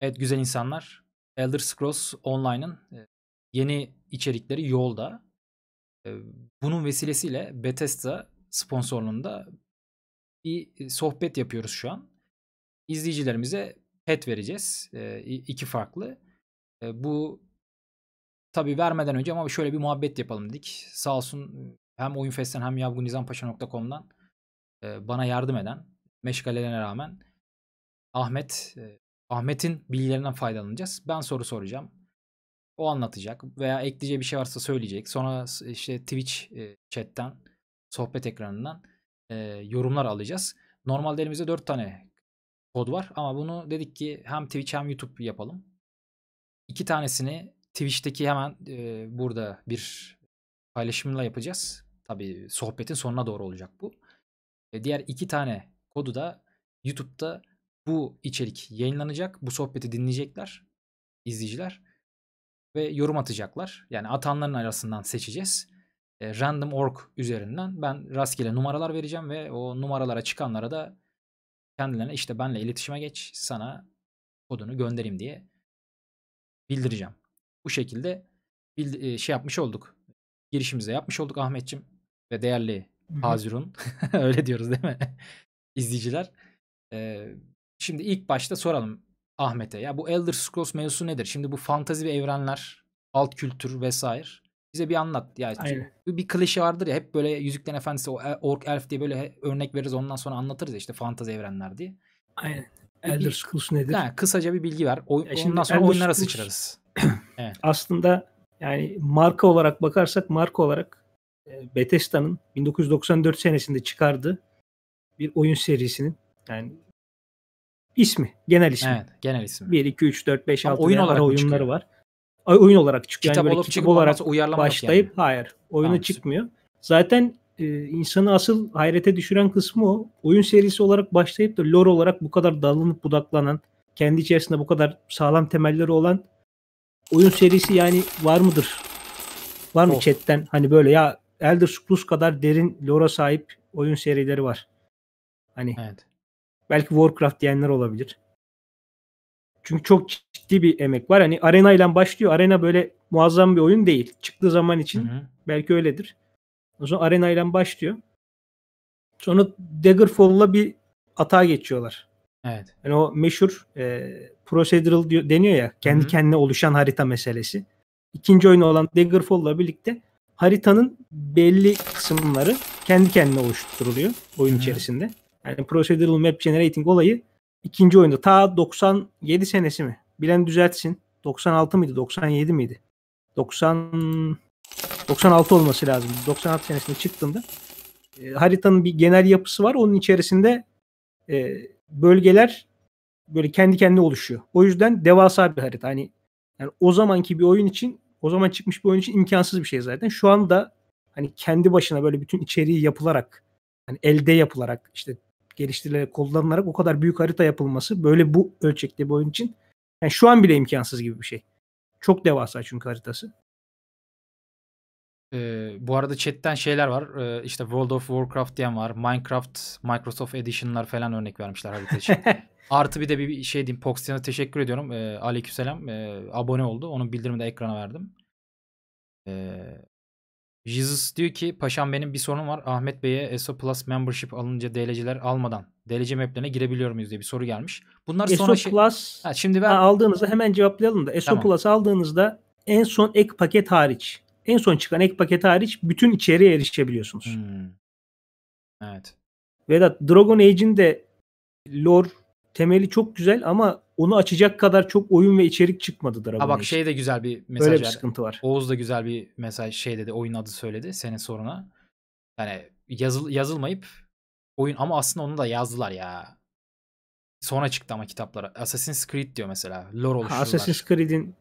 Evet güzel insanlar. Elder Scrolls Online'ın e, yeni içerikleri yolda. E, bunun vesilesiyle Bethesda sponsorluğunda bir e, sohbet yapıyoruz şu an. İzleyicilerimize pet vereceğiz. iki farklı. Bu tabi vermeden önce ama şöyle bir muhabbet yapalım dedik. Sağ olsun hem Oyunfest'ten hem yavgunizanpaşa.com'dan bana yardım eden meşgalelerine rağmen Ahmet Ahmet'in bilgilerinden faydalanacağız. Ben soru soracağım. O anlatacak veya ekleyeceği bir şey varsa söyleyecek. Sonra işte Twitch e, chatten, sohbet ekranından e, yorumlar alacağız. Normalde elimizde 4 tane kod var ama bunu dedik ki hem Twitch hem YouTube yapalım. İki tanesini Twitch'teki hemen e, burada bir paylaşımla yapacağız. Tabi sohbetin sonuna doğru olacak bu. diğer iki tane kodu da YouTube'da bu içerik yayınlanacak. Bu sohbeti dinleyecekler izleyiciler ve yorum atacaklar. Yani atanların arasından seçeceğiz. E, Random.org üzerinden ben rastgele numaralar vereceğim ve o numaralara çıkanlara da kendilerine işte benle iletişime geç sana kodunu göndereyim diye bildireceğim. Bu şekilde bild- e, şey yapmış olduk. Girişimize yapmış olduk Ahmetçim ve değerli Hazirun. Öyle diyoruz değil mi? İzleyiciler. Ee, Şimdi ilk başta soralım Ahmet'e ya bu Elder Scrolls mevzusu nedir? Şimdi bu fantazi ve evrenler, alt kültür vesaire. Bize bir anlat. Ya Aynen. bir klişe vardır ya hep böyle Yüzüklerin Efendisi Ork Elf diye böyle örnek veririz ondan sonra anlatırız ya işte fantazi evrenler diye. Aynen. Elder Scrolls nedir? Ha, kısaca bir bilgi ver. O, ya şimdi sonra Elder oyunlara Scrolls... sıçrarız. evet. Aslında yani marka olarak bakarsak marka olarak e, Bethesda'nın 1994 senesinde çıkardığı bir oyun serisinin yani İsmi. Genel ismi. Evet, genel ismi. 1, 2, 3, 4, 5, Ama 6 oyun olarak oyunları var. Ay, oyun olarak çıkıyor. Kitap yani olup kitap olarak uyarlama başlayıp yani. hayır. oyunu tamam, çıkmıyor. Zaten e, insanı asıl hayrete düşüren kısmı o. Oyun serisi olarak başlayıp da lore olarak bu kadar dalınıp budaklanan, kendi içerisinde bu kadar sağlam temelleri olan oyun serisi yani var mıdır? Var mı oh. chatten hani böyle ya Elder Scrolls kadar derin lore'a sahip oyun serileri var. Hani evet. Belki Warcraft diyenler olabilir. Çünkü çok ciddi bir emek var. Hani Arena ile başlıyor. Arena böyle muazzam bir oyun değil. Çıktığı zaman için Hı-hı. belki öyledir. O zaman Arena ile başlıyor. Sonra Daggerfall'la bir atağa geçiyorlar. Evet. Yani o meşhur e, procedural diyor, deniyor ya kendi Hı-hı. kendine oluşan harita meselesi. İkinci oyunu olan Daggerfall'la birlikte haritanın belli kısımları kendi kendine oluşturuluyor oyun Hı-hı. içerisinde. Yani procedural map generating olayı ikinci oyunda ta 97 senesi mi? Bilen düzeltsin. 96 mıydı? 97 miydi? 90 96 olması lazım. 96 senesinde çıktığında e, haritanın bir genel yapısı var. Onun içerisinde e, bölgeler böyle kendi kendine oluşuyor. O yüzden devasa bir harita. Hani yani o zamanki bir oyun için, o zaman çıkmış bir oyun için imkansız bir şey zaten. Şu anda hani kendi başına böyle bütün içeriği yapılarak hani elde yapılarak işte geliştirilerek, kullanılarak o kadar büyük harita yapılması böyle bu ölçekte bir oyun için yani şu an bile imkansız gibi bir şey. Çok devasa çünkü haritası. Ee, bu arada chatten şeyler var. Ee, işte World of Warcraft diyen var. Minecraft, Microsoft Edition'lar falan örnek vermişler harita için. Artı bir de bir şey diyeyim. Poxyan'a teşekkür ediyorum. Ee, aleykümselam. Ee, abone oldu. Onun bildirimi de ekrana verdim. Ee, Jesus diyor ki paşam benim bir sorun var. Ahmet Bey'e ESO Plus membership alınca DLC'ler almadan DLC maplerine girebiliyor muyuz diye bir soru gelmiş. Bunlar ESO sonra şey... ha, şimdi ben... aldığınızda hemen cevaplayalım da ESO tamam. Plus aldığınızda en son ek paket hariç en son çıkan ek paket hariç bütün içeriye erişebiliyorsunuz. Hmm. Evet. Vedat Dragon Age'in de lore temeli çok güzel ama onu açacak kadar çok oyun ve içerik çıkmadı Dragon Ha bak şey de güzel bir mesaj Öyle bir sıkıntı var. Oğuz da güzel bir mesaj şey dedi. Oyun adı söyledi senin soruna Yani yazıl yazılmayıp oyun ama aslında onu da yazdılar ya. Sonra çıktı ama kitaplara. Assassin's Creed diyor mesela. Lore oluşturuyorlar. Assassin's Creed'in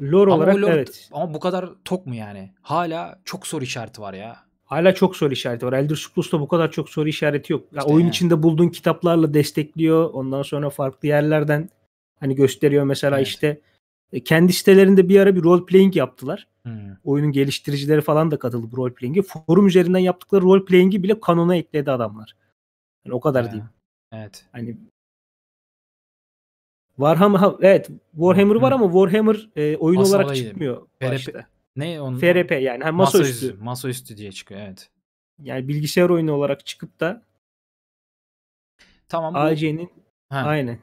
lore ama olarak lore, evet. Ama bu kadar tok mu yani? Hala çok soru işareti var ya. Hala çok soru işareti var. Elder Scrolls'ta bu kadar çok soru işareti yok. Ya oyun yani. içinde bulduğun kitaplarla destekliyor. Ondan sonra farklı yerlerden hani gösteriyor mesela evet. işte e, kendi sitelerinde bir ara bir role playing yaptılar. Hmm. Oyunun geliştiricileri falan da katıldı bu role playing'e. Forum üzerinden yaptıkları role playing'i bile kanona ekledi adamlar. Yani o kadar ha. diyeyim. Evet. Hani Warhammer evet Warhammer hmm. var ama Warhammer e, oyun Masa olarak olayı. çıkmıyor. Pere, ne onun? FRP yani ha, masaüstü. Masaüstü masa diye çıkıyor evet. Yani bilgisayar oyunu olarak çıkıp da Tamam. AC'nin aynı.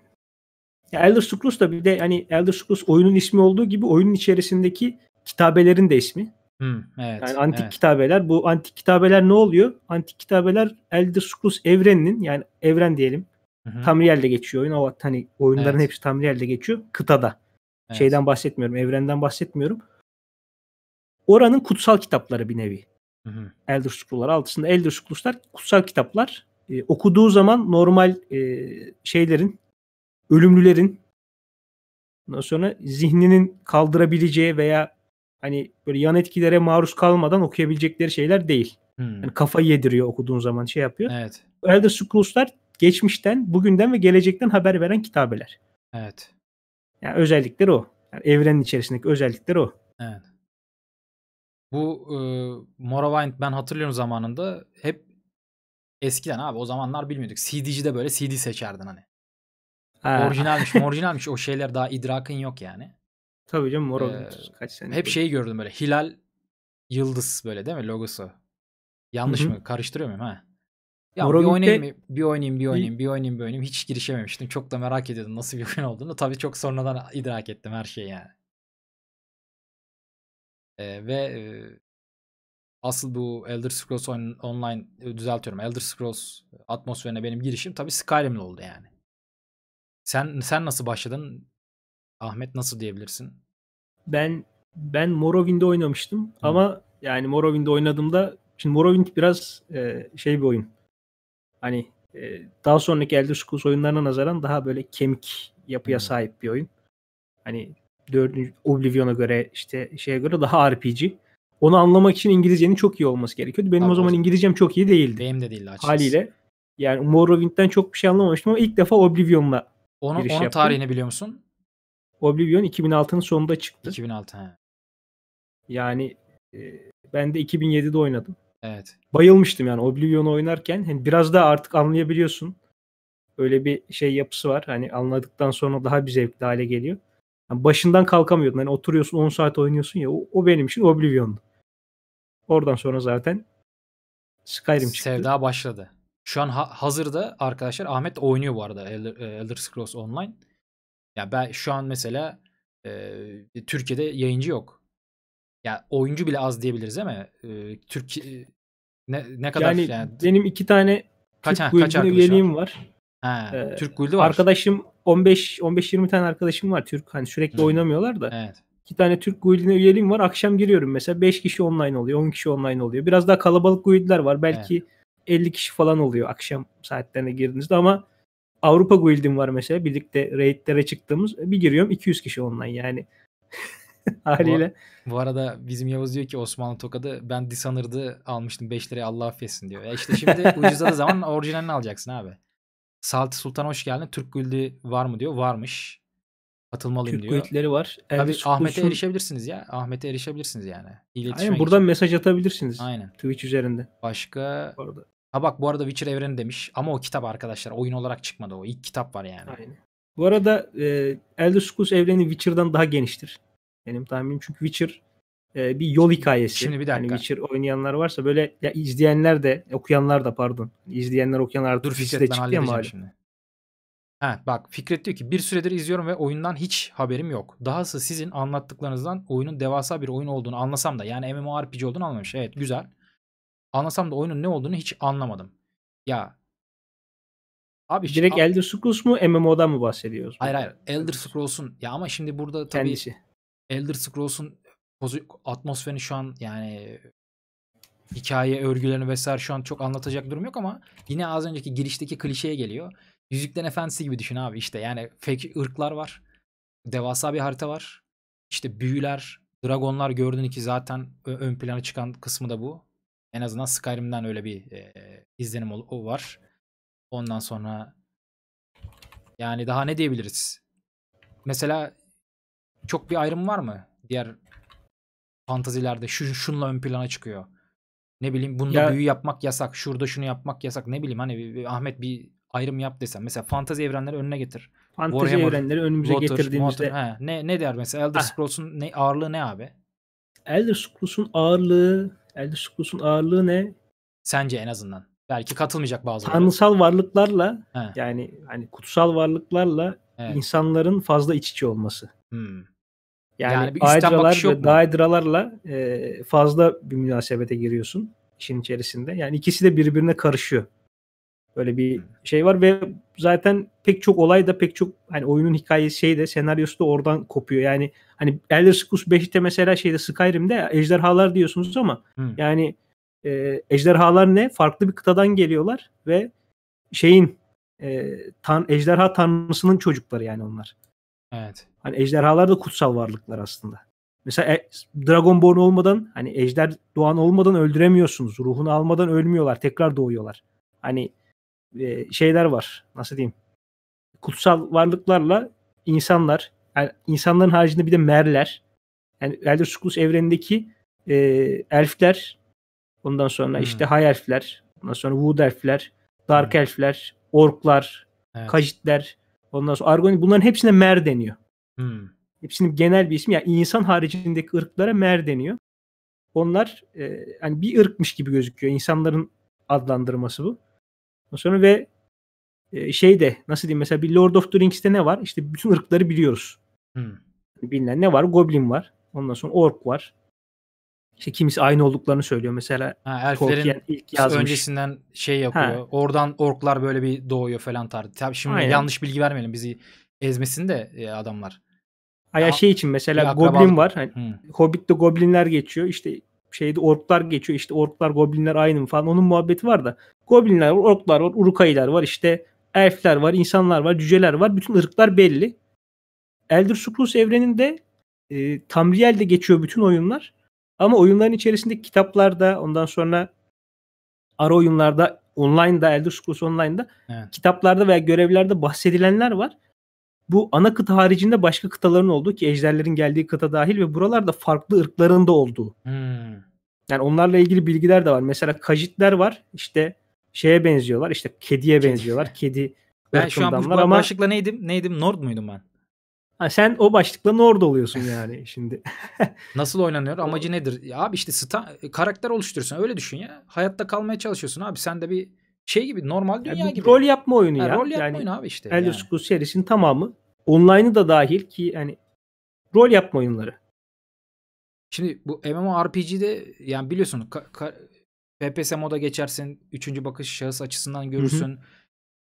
Ya Elder Scrolls da bir de hani Elder Scrolls oyunun ismi olduğu gibi oyunun içerisindeki kitabelerin de ismi. Hmm, evet. Yani antik evet. kitabeler. Bu antik kitabeler ne oluyor? Antik kitabeler Elder Scrolls evreninin yani evren diyelim. Hı-hı. Tamriel'de geçiyor oyun. O hani oyunların evet. hepsi Tamriel'de geçiyor. Kıtada. Evet. Şeyden bahsetmiyorum. Evrenden bahsetmiyorum oranın kutsal kitapları bir nevi. Hı hı. Elder Scroll'lar altısında Elder Scrolls'lar kutsal kitaplar. E, okuduğu zaman normal e, şeylerin, ölümlülerin ondan sonra zihninin kaldırabileceği veya hani böyle yan etkilere maruz kalmadan okuyabilecekleri şeyler değil. Yani kafa yediriyor okuduğun zaman şey yapıyor. Evet. Elder Scrolls'lar geçmişten, bugünden ve gelecekten haber veren kitabeler. Evet. Yani özellikleri o. Yani evrenin içerisindeki özellikleri o. Evet. Bu e, Morrowind ben hatırlıyorum zamanında hep eskiden abi o zamanlar bilmiyorduk. CD'cide böyle CD seçerdin hani. Ha. Orijinalmiş, orijinalmiş o şeyler daha idrakın yok yani. Tabii canım Morrowind ee, kaç sene. Hep şeyi gördüm böyle hilal yıldız böyle değil mi logosu. Yanlış Hı-hı. mı? Karıştırıyor muyum ha? Ya bir oynayayım, bir oynayayım, bir oynayayım, bir oynayayım, bir oynayayım. Hiç girişememiştim. Çok da merak ediyordum nasıl bir oyun olduğunu. Tabii çok sonradan idrak ettim her şeyi yani. E, ve e, asıl bu Elder Scrolls on, Online düzeltiyorum. Elder Scrolls atmosferine benim girişim tabii Skyrim'le oldu yani. Sen sen nasıl başladın? Ahmet nasıl diyebilirsin? Ben ben Morrowind'de oynamıştım hmm. ama yani Morrowind'de oynadığımda şimdi Morrowind biraz e, şey bir oyun. Hani e, daha sonraki Elder Scrolls oyunlarına nazaran daha böyle kemik yapıya hmm. sahip bir oyun. Hani 4. Oblivion'a göre işte şeye göre daha RPG. Onu anlamak için İngilizcenin çok iyi olması gerekiyordu. Benim Tabii o zaman İngilizcem çok iyi değildi. Benim de değildi açıkçası. Haliyle. Yani Morrowind'den çok bir şey anlamamıştım ama ilk defa Oblivion'la onu, giriş onun yaptım. tarihini biliyor musun? Oblivion 2006'nın sonunda çıktı. 2006 he. Yani e, ben de 2007'de oynadım. Evet. Bayılmıştım yani Oblivion'u oynarken. Hani biraz daha artık anlayabiliyorsun. Öyle bir şey yapısı var. Hani anladıktan sonra daha bir zevkli hale geliyor. Yani başından kalkamıyordun. Hani oturuyorsun 10 saat oynuyorsun ya. O, o benim için Oblivion'du. Oradan sonra zaten Skyrim çıktı. Sevda başladı. Şu an ha- hazırda arkadaşlar Ahmet oynuyor bu arada Elder, e, Elder Scrolls Online. Ya yani ben şu an mesela e, Türkiye'de yayıncı yok. Ya yani oyuncu bile az diyebiliriz değil mi? E, Türk e, ne, ne kadar yani, yani benim iki tane Kaç, Türk ha, kaç arkadaşım var. Ha, ee, Türk Guild'i var. Arkadaşım 15 15-20 tane arkadaşım var Türk. Hani sürekli Hı. oynamıyorlar da. Evet. İki tane Türk guildine üyeliğim var. Akşam giriyorum mesela 5 kişi online oluyor, 10 kişi online oluyor. Biraz daha kalabalık guildler var. Belki evet. 50 kişi falan oluyor akşam saatlerine girdiğinizde ama Avrupa guildim var mesela. Birlikte raidlere çıktığımız. Bir giriyorum 200 kişi online yani. haliyle. Bu, bu arada bizim Yavuz diyor ki Osmanlı Tokadı ben Dishonored'ı almıştım 5 liraya Allah affetsin diyor. Ya işte şimdi ucuzadığı zaman orijinalini alacaksın abi. Salti Sultan hoş geldin. Türk Güldü var mı diyor. Varmış. Katılmalıyım Türk diyor. Türk var. Tabii Ahmet'e Kurşun... erişebilirsiniz ya. Ahmet'e erişebilirsiniz yani. İletişime Aynen buradan için. mesaj atabilirsiniz. Aynen. Twitch üzerinde. Başka? Bu Ha bak bu arada Witcher evreni demiş. Ama o kitap arkadaşlar oyun olarak çıkmadı o. İlk kitap var yani. Aynen. Bu arada e, Elder Scrolls evreni Witcher'dan daha geniştir. Benim tahminim çünkü Witcher e, bir yol hikayesi. Şimdi bir dakika. Yani Witcher oynayanlar varsa böyle ya izleyenler de okuyanlar da pardon. İzleyenler okuyanlar dur Fikret de ben halledeceğim hali. şimdi. Ha, bak Fikret diyor ki bir süredir izliyorum ve oyundan hiç haberim yok. Dahası sizin anlattıklarınızdan oyunun devasa bir oyun olduğunu anlasam da yani MMORPG olduğunu anlamış. Evet güzel. Anlasam da oyunun ne olduğunu hiç anlamadım. Ya Abi direkt abi, Elder Scrolls mu MMO'dan mı bahsediyoruz? Hayır hayır. Elder Scrolls'un ya ama şimdi burada tabii Kendisi. Elder Scrolls'un atmosferini şu an yani hikaye örgülerini vesaire şu an çok anlatacak durum yok ama yine az önceki girişteki klişeye geliyor. Yüzüklerin Efendisi gibi düşün abi işte yani fake ırklar var. Devasa bir harita var. İşte büyüler, dragonlar gördün ki zaten ön plana çıkan kısmı da bu. En azından Skyrim'den öyle bir e, izlenim o var. Ondan sonra yani daha ne diyebiliriz? Mesela çok bir ayrım var mı diğer fantazilerde şu şunla ön plana çıkıyor. Ne bileyim bunda ya... büyü yapmak yasak. Şurada şunu yapmak yasak. Ne bileyim hani bir, bir, Ahmet bir ayrım yap desem. Mesela fantazi evrenleri önüne getir. Fantazi Warhammer, evrenleri önümüze Water, getirdiğimizde. Water, he, ne, ne der mesela? Elder ah. ne, ağırlığı ne abi? Elder Scrolls'un ağırlığı Elder Scrolls'un ağırlığı ne? Sence en azından. Belki katılmayacak bazıları. Tanrısal varlıklarla he. yani hani kutsal varlıklarla evet. insanların fazla iç içe olması. Hmm. Yani, yani bir üstten yok mu? e, fazla bir münasebete giriyorsun işin içerisinde. Yani ikisi de birbirine karışıyor. Böyle bir hmm. şey var ve zaten pek çok olay da pek çok hani oyunun hikayesi şey de senaryosu da oradan kopuyor. Yani hani Elder Scrolls 5'te mesela şeyde Skyrim'de ejderhalar diyorsunuz ama hmm. yani e, ejderhalar ne? Farklı bir kıtadan geliyorlar ve şeyin e, tan ejderha tanrısının çocukları yani onlar. Evet. Hani ejderhalar da kutsal varlıklar aslında. Mesela e, Dragonborn olmadan hani ejder doğan olmadan öldüremiyorsunuz. Ruhunu almadan ölmüyorlar. Tekrar doğuyorlar. Hani e, şeyler var. Nasıl diyeyim? Kutsal varlıklarla insanlar yani insanların haricinde bir de merler. Yani Elder Scrolls evrenindeki e, elfler ondan sonra hmm. işte high elfler ondan sonra wood elfler dark hmm. elfler orklar evet. kajitler Ondan sonra Argoni bunların hepsine mer deniyor. Hmm. Hepsinin genel bir ismi yani insan haricindeki ırklara mer deniyor. Onlar e, hani bir ırkmış gibi gözüküyor. İnsanların adlandırması bu. Ondan sonra ve e, şey de nasıl diyeyim mesela bir Lord of the Rings'te ne var? İşte bütün ırkları biliyoruz. Hmm. Hani bilinen ne var? Goblin var. Ondan sonra ork var. İşte kimisi aynı olduklarını söylüyor. Mesela ha, elflerin ilk yazmış. öncesinden şey yapıyor. Ha. Oradan orklar böyle bir doğuyor falan tarzı. Tabii şimdi Aynen. yanlış bilgi vermeyelim. Bizi ezmesin de e, adamlar. Aya şey için mesela goblin var. Hani hmm. Hobbit'te goblinler geçiyor. İşte şeyde orklar geçiyor. İşte orklar goblinler aynı mı falan. Onun muhabbeti var da. Goblinler var, orklar var, urukaylar var. işte elfler var, insanlar var, cüceler var. Bütün ırklar belli. Elder Scrolls evreninde e, Tamriel'de geçiyor bütün oyunlar. Ama oyunların içerisindeki kitaplarda ondan sonra ara oyunlarda online'da Elder Scrolls Online'da evet. kitaplarda veya görevlerde bahsedilenler var. Bu ana kıta haricinde başka kıtaların olduğu ki ejderlerin geldiği kıta dahil ve buralarda farklı ırkların da olduğu. Hmm. Yani onlarla ilgili bilgiler de var. Mesela kajitler var. İşte şeye benziyorlar. İşte kediye benziyorlar. Kedi Ben şu an bu, bu ama... başlıkla neydim? Neydim? Nord muydum ben? Ha, sen o başlıkla Nord oluyorsun yani şimdi. Nasıl oynanıyor? Amacı nedir? Ya abi işte sta- e, karakter oluşturursun. Öyle düşün ya. Hayatta kalmaya çalışıyorsun abi. Sen de bir şey gibi normal dünya yani gibi. Rol yapma oyunu ha, ya. Rol yapma yani, oyunu abi işte. Elder yani. Scrolls serisinin tamamı online'ı da dahil ki yani rol yapma oyunları. Şimdi bu MMORPG'de yani biliyorsun ka- ka- FPS moda geçersin. Üçüncü bakış şahıs açısından görürsün. Hı hı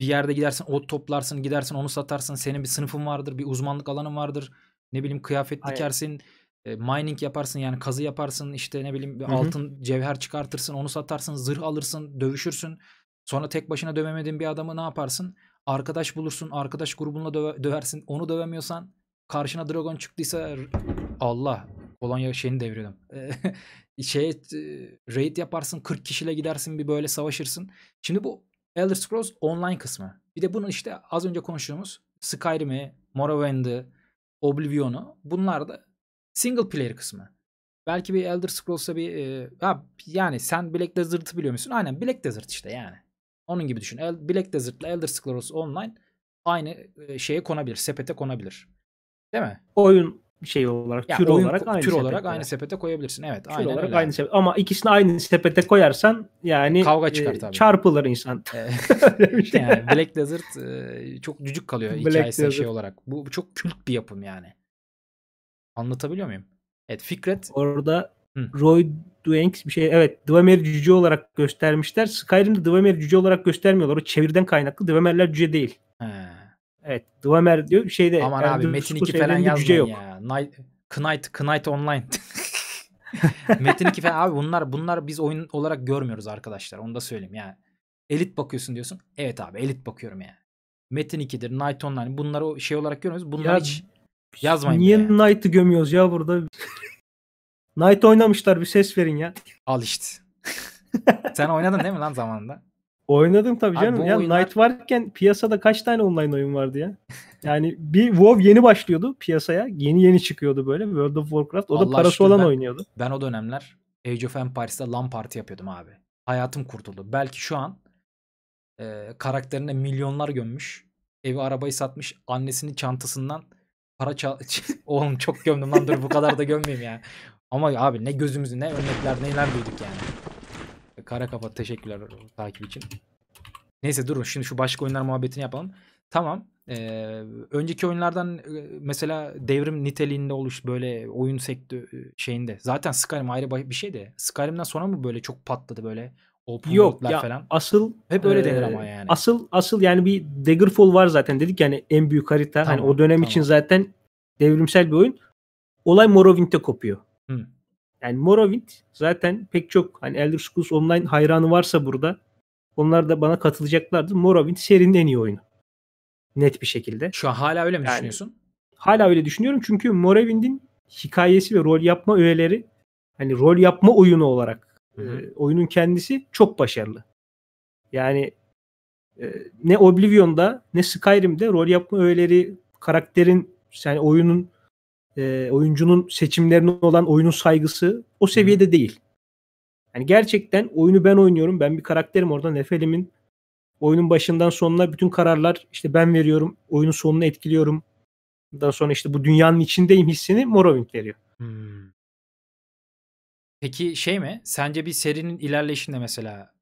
bir yerde gidersin ot toplarsın gidersin onu satarsın. Senin bir sınıfın vardır bir uzmanlık alanın vardır. Ne bileyim kıyafet Aynen. dikersin. E, mining yaparsın yani kazı yaparsın işte ne bileyim Hı-hı. altın cevher çıkartırsın onu satarsın zırh alırsın dövüşürsün. Sonra tek başına dövemediğin bir adamı ne yaparsın? Arkadaş bulursun arkadaş grubunla döve- döversin onu dövemiyorsan karşına dragon çıktıysa Allah Kolonya şeyini devriyordum. şey raid yaparsın 40 kişiyle gidersin bir böyle savaşırsın. Şimdi bu Elder Scrolls Online kısmı. Bir de bunun işte az önce konuştuğumuz Skyrim'i, Morrowind'i, Oblivion'u bunlar da single player kısmı. Belki bir Elder Scrolls'a bir e, ha, yani sen Black Desert'ı biliyor musun? Aynen Black Desert işte yani. Onun gibi düşün. El, Black Desert'la Elder Scrolls Online aynı e, şeye konabilir, sepete konabilir. Değil mi? Oyun şey olarak, ya tür olarak aynı tür sepete. olarak aynı sepete koyabilirsin. Evet, tür aynen olarak öyle. aynı sepete. Ama ikisini aynı sepete koyarsan yani kavga e, çıkar e, tabii. Çarpılır insan. E, şey. yani Black Desert e, çok cücük kalıyor hikayesi şey olarak. Bu, çok kült bir yapım yani. Anlatabiliyor muyum? Evet, Fikret orada Hı. Roy Duenks bir şey evet Dwemer cüce olarak göstermişler. Skyrim'de Dwemer cüce olarak göstermiyorlar. O çevirden kaynaklı Dwemerler cüce değil. He. Evet Dwemer diyor şeyde. Aman yani abi Metin 2 falan yazmayın yok. ya. Knight, Knight, Knight Online. Metin 2 falan abi bunlar bunlar biz oyun olarak görmüyoruz arkadaşlar. Onu da söyleyeyim yani. Elit bakıyorsun diyorsun. Evet abi elit bakıyorum yani. Metin 2'dir, Knight Online bunları o şey olarak görmüyoruz. Bunları ya, hiç yazmayın. Niye yani. Knight'ı gömüyoruz ya burada? Knight oynamışlar bir ses verin ya. Al işte. Sen oynadın değil mi lan zamanında? Oynadım tabii canım. Abi, ya oyunlar... Night varken piyasada kaç tane online oyun vardı ya? Yani bir WoW yeni başlıyordu piyasaya. Yeni yeni çıkıyordu böyle. World of Warcraft. O Allah da parası aşkına, olan ben, oynuyordu. Ben o dönemler Age of Empires'ta LAN parti yapıyordum abi. Hayatım kurtuldu. Belki şu an e, karakterine milyonlar gömmüş. Evi arabayı satmış. Annesinin çantasından para çal... Oğlum çok gömdüm lan dur bu kadar da gömmeyeyim ya. Ama abi ne gözümüzü ne örnekler neler duyduk yani. Kara kafa teşekkürler takip için. Neyse durun şimdi şu başka oyunlar muhabbetini yapalım. Tamam. Ee, önceki oyunlardan e, mesela devrim niteliğinde oluş böyle oyun sektörü e, şeyinde. Zaten Skyrim ayrı bir şey de. Skyrim'den sonra mı böyle çok patladı böyle open Yok, ya falan? Asıl hep öyle e, denir ama yani. Asıl asıl yani bir Daggerfall var zaten dedik yani en büyük harita. Hani tamam, hani o dönem tamam. için zaten devrimsel bir oyun. Olay Morrowind'e kopuyor. Hı yani Morrowind zaten pek çok hani Elder Scrolls Online hayranı varsa burada onlar da bana katılacaklardı. Morrowind serinin en iyi oyunu. Net bir şekilde. Şu an hala öyle mi yani, düşünüyorsun? Hala öyle düşünüyorum çünkü Morrowind'in hikayesi ve rol yapma öğeleri hani rol yapma oyunu olarak e, oyunun kendisi çok başarılı. Yani e, ne Oblivion'da ne Skyrim'de rol yapma öğeleri karakterin yani oyunun e, oyuncunun seçimlerine olan oyunun saygısı o seviyede değil. Yani gerçekten oyunu ben oynuyorum. Ben bir karakterim orada. Nefelim'in oyunun başından sonuna bütün kararlar işte ben veriyorum. Oyunun sonunu etkiliyorum. Daha sonra işte bu dünyanın içindeyim hissini Morrowind veriyor. Hmm. Peki şey mi? Sence bir serinin ilerleyişinde mesela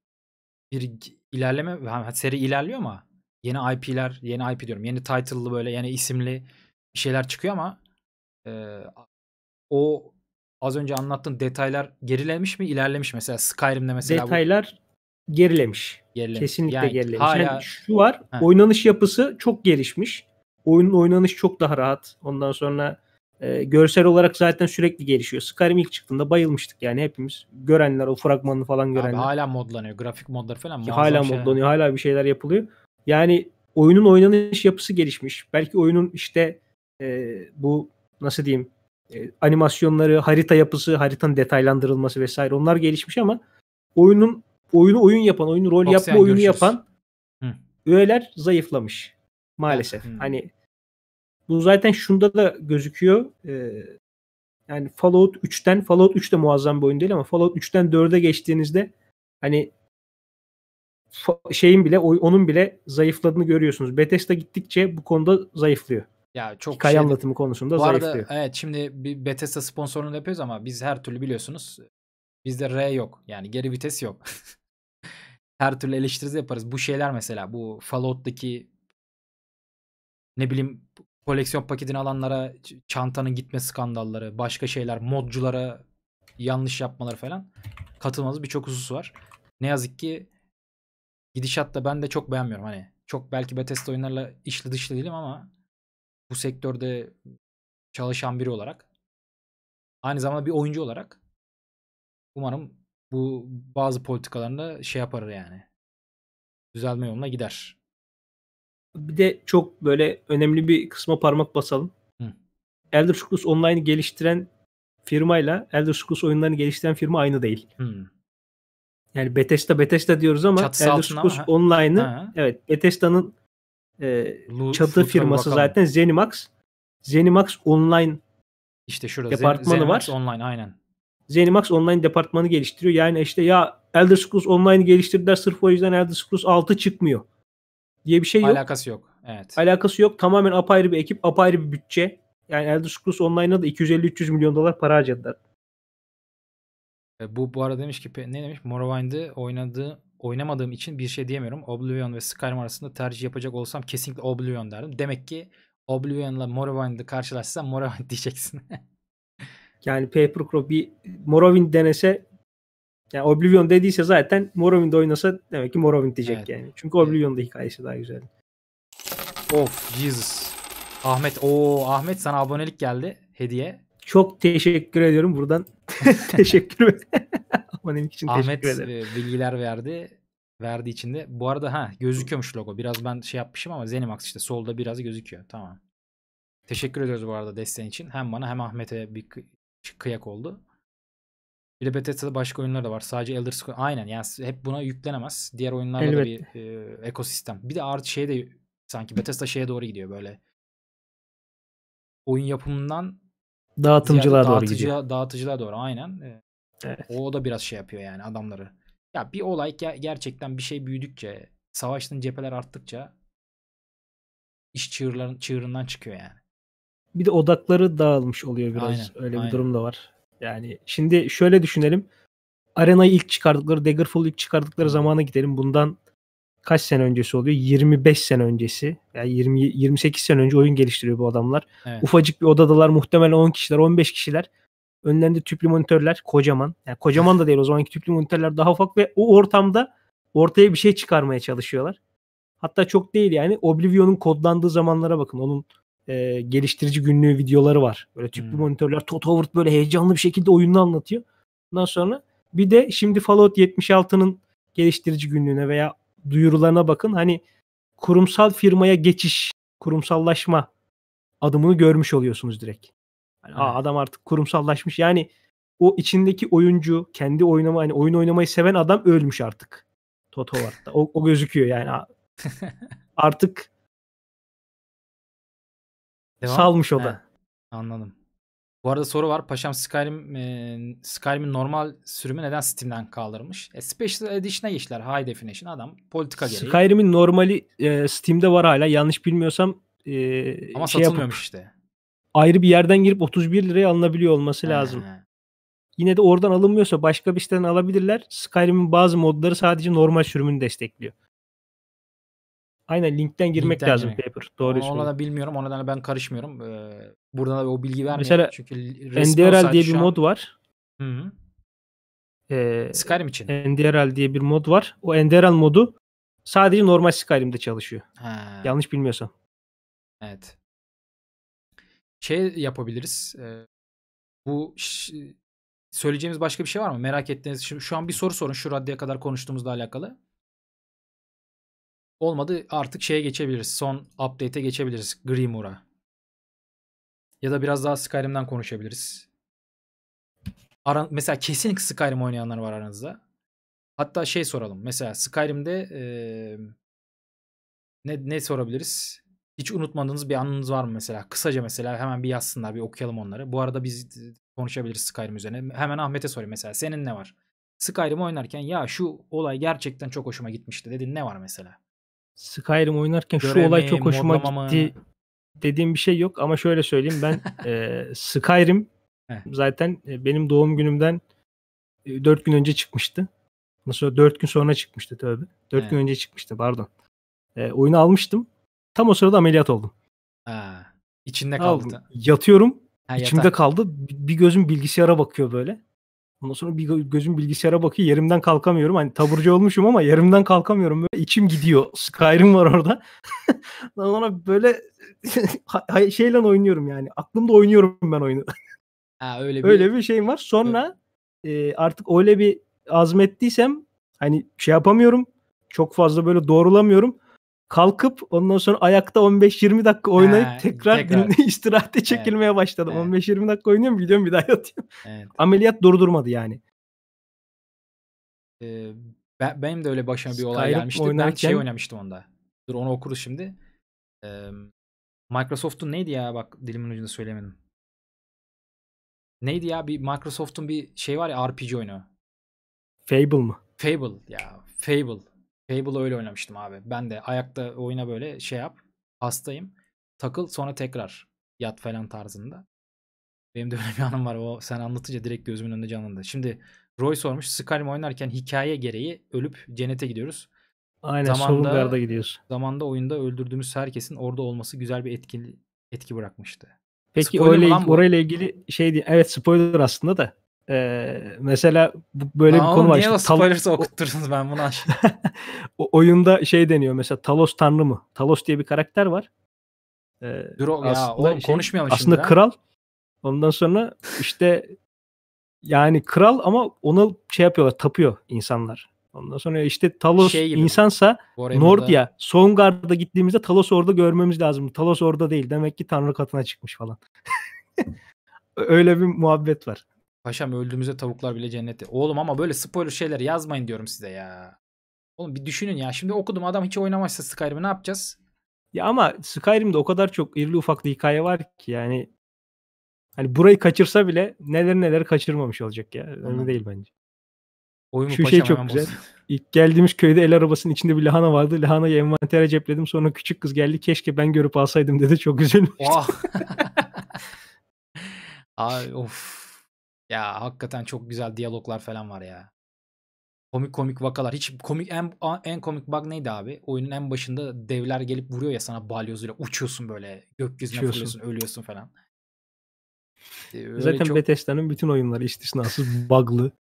bir ilerleme seri ilerliyor mu? yeni IP'ler, yeni IP diyorum. Yeni title'lı böyle yeni isimli şeyler çıkıyor ama e, o az önce anlattığın detaylar gerilemiş mi ilerlemiş mesela Skyrim'de mesela detaylar bu... gerilemiş. gerilemiş. Kesinlikle yani, gerilemiş. Hala... Yani şu var ha. oynanış yapısı çok gelişmiş. Oyunun oynanış çok daha rahat. Ondan sonra e, görsel olarak zaten sürekli gelişiyor. Skyrim ilk çıktığında bayılmıştık yani hepimiz. Görenler o fragmanını falan görenler. Abi hala modlanıyor. Grafik modları falan. Hala şeyler. modlanıyor. Hala bir şeyler yapılıyor. Yani oyunun oynanış yapısı gelişmiş. Belki oyunun işte e, bu nasıl diyeyim e, animasyonları, harita yapısı, haritanın detaylandırılması vesaire onlar gelişmiş ama oyunun oyunu oyun yapan, oyunu rol Fox yapma yani oyunu görüşürüz. yapan üyeler zayıflamış maalesef. Hı. Hani bu zaten şunda da gözüküyor. Ee, yani Fallout 3'ten Fallout 3 de muazzam bir oyun değil ama Fallout 3'ten 4'e geçtiğinizde hani şeyin bile onun bile zayıfladığını görüyorsunuz. Bethesda gittikçe bu konuda zayıflıyor. Ya çok hikaye şey, anlatımı konusunda bu arada, Evet şimdi bir Bethesda sponsorunu yapıyoruz ama biz her türlü biliyorsunuz bizde R yok. Yani geri vites yok. her türlü eleştirizi yaparız. Bu şeyler mesela bu Fallout'taki ne bileyim koleksiyon paketini alanlara çantanın gitme skandalları, başka şeyler, modculara yanlış yapmaları falan katılmamız birçok husus var. Ne yazık ki gidişatta ben de çok beğenmiyorum hani. Çok belki Bethesda oyunlarla işli dışlı değilim ama bu sektörde çalışan biri olarak aynı zamanda bir oyuncu olarak umarım bu bazı politikalarında şey yapar yani. Düzelme yoluna gider. Bir de çok böyle önemli bir kısma parmak basalım. Hı. Elder Scrolls Online'ı geliştiren firmayla Elder Scrolls oyunlarını geliştiren firma aynı değil. Hı. Yani Bethesda Bethesda diyoruz ama Çatısı Elder Scrolls Online'ı evet Bethesda'nın e, Lu, çatı firması bakalım. zaten Zenimax. Zenimax Online işte şurada departmanı Zen, var. Online aynen. Zenimax Online departmanı geliştiriyor. Yani işte ya Elder Scrolls Online'ı geliştirdiler sırf o yüzden Elder Scrolls 6 çıkmıyor diye bir şey yok. Alakası yok. Evet. Alakası yok. Tamamen apayrı bir ekip, apayrı bir bütçe. Yani Elder Scrolls Online'a da 250-300 milyon dolar para harcadılar. E, bu bu arada demiş ki ne demiş? Morrowind'ı oynadığı oynamadığım için bir şey diyemiyorum. Oblivion ve Skyrim arasında tercih yapacak olsam kesinlikle Oblivion derdim. Demek ki Oblivion'la Morrowind'i karşılaşsam Morrowind diyeceksin. yani Papercrow bir Morrowind denese yani Oblivion dediyse zaten Morrowind oynasa demek ki Morrowind diyecek evet. yani. Çünkü Oblivion'da hikayesi daha güzel. Of Jesus. Ahmet o Ahmet sana abonelik geldi hediye. Çok teşekkür ediyorum buradan. teşekkür Yapman için Ahmet teşekkür ederim. Ahmet bilgiler verdi. Verdiği için de. Bu arada ha gözüküyormuş logo. Biraz ben şey yapmışım ama Zenimax işte solda biraz gözüküyor. Tamam. Teşekkür ediyoruz bu arada desteğin için. Hem bana hem Ahmet'e bir kıyak oldu. Bir de Bethesda'da başka oyunlar da var. Sadece Elder Scrolls. Aynen yani hep buna yüklenemez. Diğer oyunlarda Elbette. da bir e, ekosistem. Bir de artı şey de sanki Bethesda şeye doğru gidiyor böyle. Oyun yapımından dağıtımcılığa doğru dağıtıcıya, gidiyor. Dağıtıcılığa doğru aynen. E, Evet. O da biraz şey yapıyor yani adamları. Ya bir olay ger- gerçekten bir şey büyüdükçe, savaşın cepheler arttıkça iş çığırların, çığırından çıkıyor yani. Bir de odakları dağılmış oluyor biraz. Aynen, Öyle aynen. bir durum da var. Yani şimdi şöyle düşünelim. Arena'yı ilk çıkardıkları, Daggerfall ilk çıkardıkları zamana gidelim. Bundan kaç sene öncesi oluyor? 25 sene öncesi. Yani 20 28 sene önce oyun geliştiriyor bu adamlar. Evet. Ufacık bir odadalar muhtemelen 10 kişiler, 15 kişiler. Önlerinde tüplü monitörler kocaman. Yani kocaman da değil o zamanki tüplü monitörler daha ufak ve o ortamda ortaya bir şey çıkarmaya çalışıyorlar. Hatta çok değil yani Oblivion'un kodlandığı zamanlara bakın. Onun e, geliştirici günlüğü videoları var. Böyle tüplü hmm. monitörler Todd Howard böyle heyecanlı bir şekilde oyununu anlatıyor. Ondan sonra bir de şimdi Fallout 76'nın geliştirici günlüğüne veya duyurularına bakın. Hani kurumsal firmaya geçiş, kurumsallaşma adımını görmüş oluyorsunuz direkt. Hani, Aa, adam artık kurumsallaşmış. Yani o içindeki oyuncu kendi oynama hani oyun oynamayı seven adam ölmüş artık. Toto Ward'da. O, o gözüküyor yani. artık Devam. salmış o da. He, anladım. Bu arada soru var. Paşam Skyrim e, Skyrim'in normal sürümü neden Steam'den kaldırmış? E, Special Edition'a geçtiler. High Definition adam politika gereği. Skyrim'in normali e, Steam'de var hala. Yanlış bilmiyorsam e, Ama şey satılmıyormuş yapıp, işte ayrı bir yerden girip 31 liraya alınabiliyor olması lazım. Yine de oradan alınmıyorsa başka bir siteden alabilirler. Skyrim'in bazı modları sadece normal sürümünü destekliyor. Aynen linkten girmek linkten lazım girmek. paper. Doğru Ona, da bilmiyorum. Ona da ben karışmıyorum. Ee, buradan da o bilgi vermeyeyim. Mesela Çünkü NDRL diye bir an... mod var. Ee, Skyrim için. NDRL diye bir mod var. O NDRL modu sadece normal Skyrim'de çalışıyor. Ha. Yanlış bilmiyorsam. Evet şey yapabiliriz. E, bu söyleyeceğimiz başka bir şey var mı? Merak ettiğiniz şimdi şu an bir soru sorun şu raddeye kadar konuştuğumuzla alakalı. Olmadı artık şeye geçebiliriz. Son update'e geçebiliriz. Grimura Ya da biraz daha Skyrim'den konuşabiliriz. Ara, mesela kesin Skyrim oynayanlar var aranızda. Hatta şey soralım. Mesela Skyrim'de e, ne, ne sorabiliriz? Hiç unutmadığınız bir anınız var mı mesela? Kısaca mesela hemen bir yazsınlar bir okuyalım onları. Bu arada biz konuşabiliriz Skyrim üzerine. Hemen Ahmet'e sorayım mesela senin ne var? Skyrim oynarken ya şu olay gerçekten çok hoşuma gitmişti dedin ne var mesela? Skyrim oynarken Göremi, şu olay çok hoşuma gitti dediğim bir şey yok ama şöyle söyleyeyim ben e, Skyrim zaten benim doğum günümden 4 e, gün önce çıkmıştı. Nasıl 4 gün sonra çıkmıştı tabii. 4 evet. gün önce çıkmıştı pardon. E, oyunu almıştım. Tam o sırada ameliyat oldum. Ha, içinde kaldı. Aldım. Yatıyorum. Ha, içimde kaldı. Bir gözüm bilgisayara bakıyor böyle. Ondan sonra bir gözüm bilgisayara bakıyor. Yerimden kalkamıyorum. Hani taburcu olmuşum ama yerimden kalkamıyorum. Böyle içim gidiyor. Skyrim var orada. Ondan sonra böyle şeyle oynuyorum yani. Aklımda oynuyorum ben oyunu. Ha, öyle bir... öyle bir şeyim var. Sonra e, artık öyle bir azmettiysem hani şey yapamıyorum. Çok fazla böyle doğrulamıyorum kalkıp ondan sonra ayakta 15-20 dakika oynayıp ha, tekrar, tekrar. istirahate çekilmeye evet. başladım. Evet. 15-20 dakika oynuyorum gidiyorum bir daha yatıyorum. Evet. Ameliyat durdurmadı yani. Ee, ben, benim de öyle başıma bir olay Skyrim gelmişti. Oynarken... Ben şey oynamıştım onda. Dur onu okuruz şimdi. Ee, Microsoft'un neydi ya bak dilimin ucunda söylemedim. Neydi ya bir Microsoft'un bir şey var ya RPG oyunu. Fable mı? Fable ya Fable. Fable öyle oynamıştım abi. Ben de ayakta oyuna böyle şey yap. Hastayım. Takıl sonra tekrar yat falan tarzında. Benim de öyle bir anım var. O sen anlatınca direkt gözümün önünde canlandı. Şimdi Roy sormuş. Skyrim oynarken hikaye gereği ölüp cennete gidiyoruz. Aynen zamanda, Solungar'da gidiyoruz. Zamanda oyunda öldürdüğümüz herkesin orada olması güzel bir etki, etki bırakmıştı. Peki spoiler öyle, orayla ilgili şey diye, evet spoiler aslında da ee, mesela bu böyle Aa, bir konu var. Niye işte, o spoilers Tal- okuttursunuz ben bunu aşağı. oyunda şey deniyor mesela Talos Tanrı mı? Talos diye bir karakter var. Ee, Dur oğlum ya oğlum şey, konuşmayalım Aslında şimdi, kral. Ondan sonra işte yani kral ama ona şey yapıyorlar tapıyor insanlar. Ondan sonra işte Talos şey gibi, insansa Nordia, Songar'da gittiğimizde Talos orada görmemiz lazım. Talos orada değil. Demek ki Tanrı katına çıkmış falan. Öyle bir muhabbet var. Paşam öldüğümüzde tavuklar bile cennette. Oğlum ama böyle spoiler şeyler yazmayın diyorum size ya. Oğlum bir düşünün ya. Şimdi okudum adam hiç oynamazsa Skyrim'i ne yapacağız? Ya ama Skyrim'de o kadar çok irili ufaklı hikaye var ki yani hani burayı kaçırsa bile neler neler kaçırmamış olacak ya. Önemli değil bence. Oyun Şu şey çok güzel. Olsun. İlk geldiğimiz köyde el arabasının içinde bir lahana vardı. Lahanayı envantere cepledim. Sonra küçük kız geldi. Keşke ben görüp alsaydım dedi. Çok üzülmüştüm. Oh. Ay of. Ya hakikaten çok güzel diyaloglar falan var ya. Komik komik vakalar. Hiç komik en en komik bug neydi abi? Oyunun en başında devler gelip vuruyor ya sana balyozuyla uçuyorsun böyle gökyüzüne uçuyorsun. fırlıyorsun, ölüyorsun falan. Ee, öyle Zaten çok... Bethesda'nın bütün oyunları istisnasız bug'lı.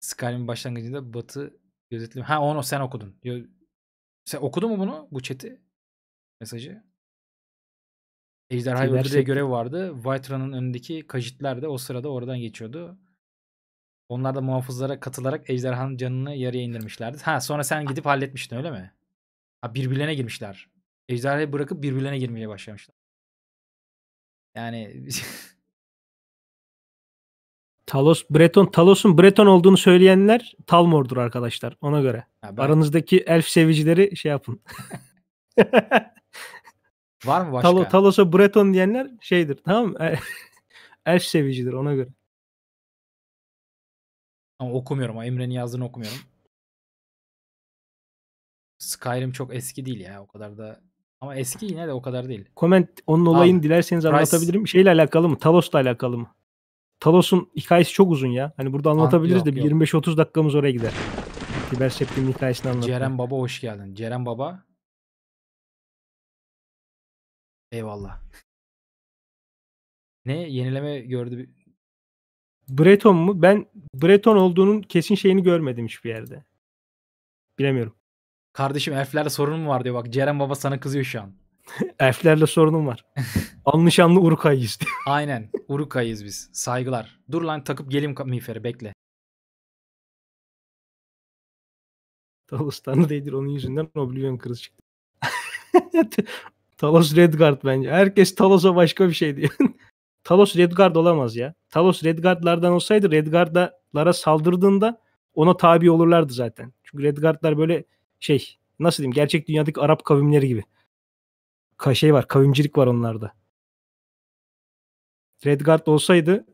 Skyrim başlangıcında Batı gözetli. Ha onu sen okudun. Sen okudun mu bunu bu chat'i? Mesajı. Ejderha Tiber öldürüye görev vardı. Vytran'ın önündeki kajitler de o sırada oradan geçiyordu. Onlar da muhafızlara katılarak ejderhanın canını yarıya indirmişlerdi. Ha sonra sen gidip halletmiştin öyle mi? Ha birbirlerine girmişler. Ejderhayı bırakıp birbirlerine girmeye başlamışlar. Yani Talos Breton Talos'un Breton olduğunu söyleyenler Talmor'dur arkadaşlar ona göre. Ya ben... Aranızdaki elf sevicileri şey yapın. Var mı başka? Talo, Talos'a Breton diyenler şeydir tamam mı? Elf er- sevicidir ona göre. Ama okumuyorum. Emre'nin yazdığını okumuyorum. Skyrim çok eski değil ya. O kadar da ama eski yine de o kadar değil. Comment onun olayını Abi, dilerseniz Price... anlatabilirim. Şeyle alakalı mı? Talos'la alakalı mı? Talos'un hikayesi çok uzun ya. Hani burada anlatabiliriz ha, de bir 25-30 dakikamız oraya gider. Kiber Septim'in hikayesini anlatmak. Ceren Baba hoş geldin. Ceren Baba Eyvallah. Ne? Yenileme gördü. Breton mu? Ben Breton olduğunun kesin şeyini görmedim hiçbir yerde. Bilemiyorum. Kardeşim elflerle sorunum var diyor. Bak Ceren baba sana kızıyor şu an. elflerle sorunum var. Anlaşanlı Urukay'ız. Aynen. Urukay'ız biz. Saygılar. Dur lan takıp gelim miğferi bekle. Tavus tanrı onun yüzünden Oblivion krizi çıktı. Talos Redguard bence. Herkes Talos'a başka bir şey diyor. Talos Redguard olamaz ya. Talos Redguard'lardan olsaydı Redguard'lara saldırdığında ona tabi olurlardı zaten. Çünkü Redguard'lar böyle şey nasıl diyeyim gerçek dünyadaki Arap kavimleri gibi. Ka şey var kavimcilik var onlarda. Redguard olsaydı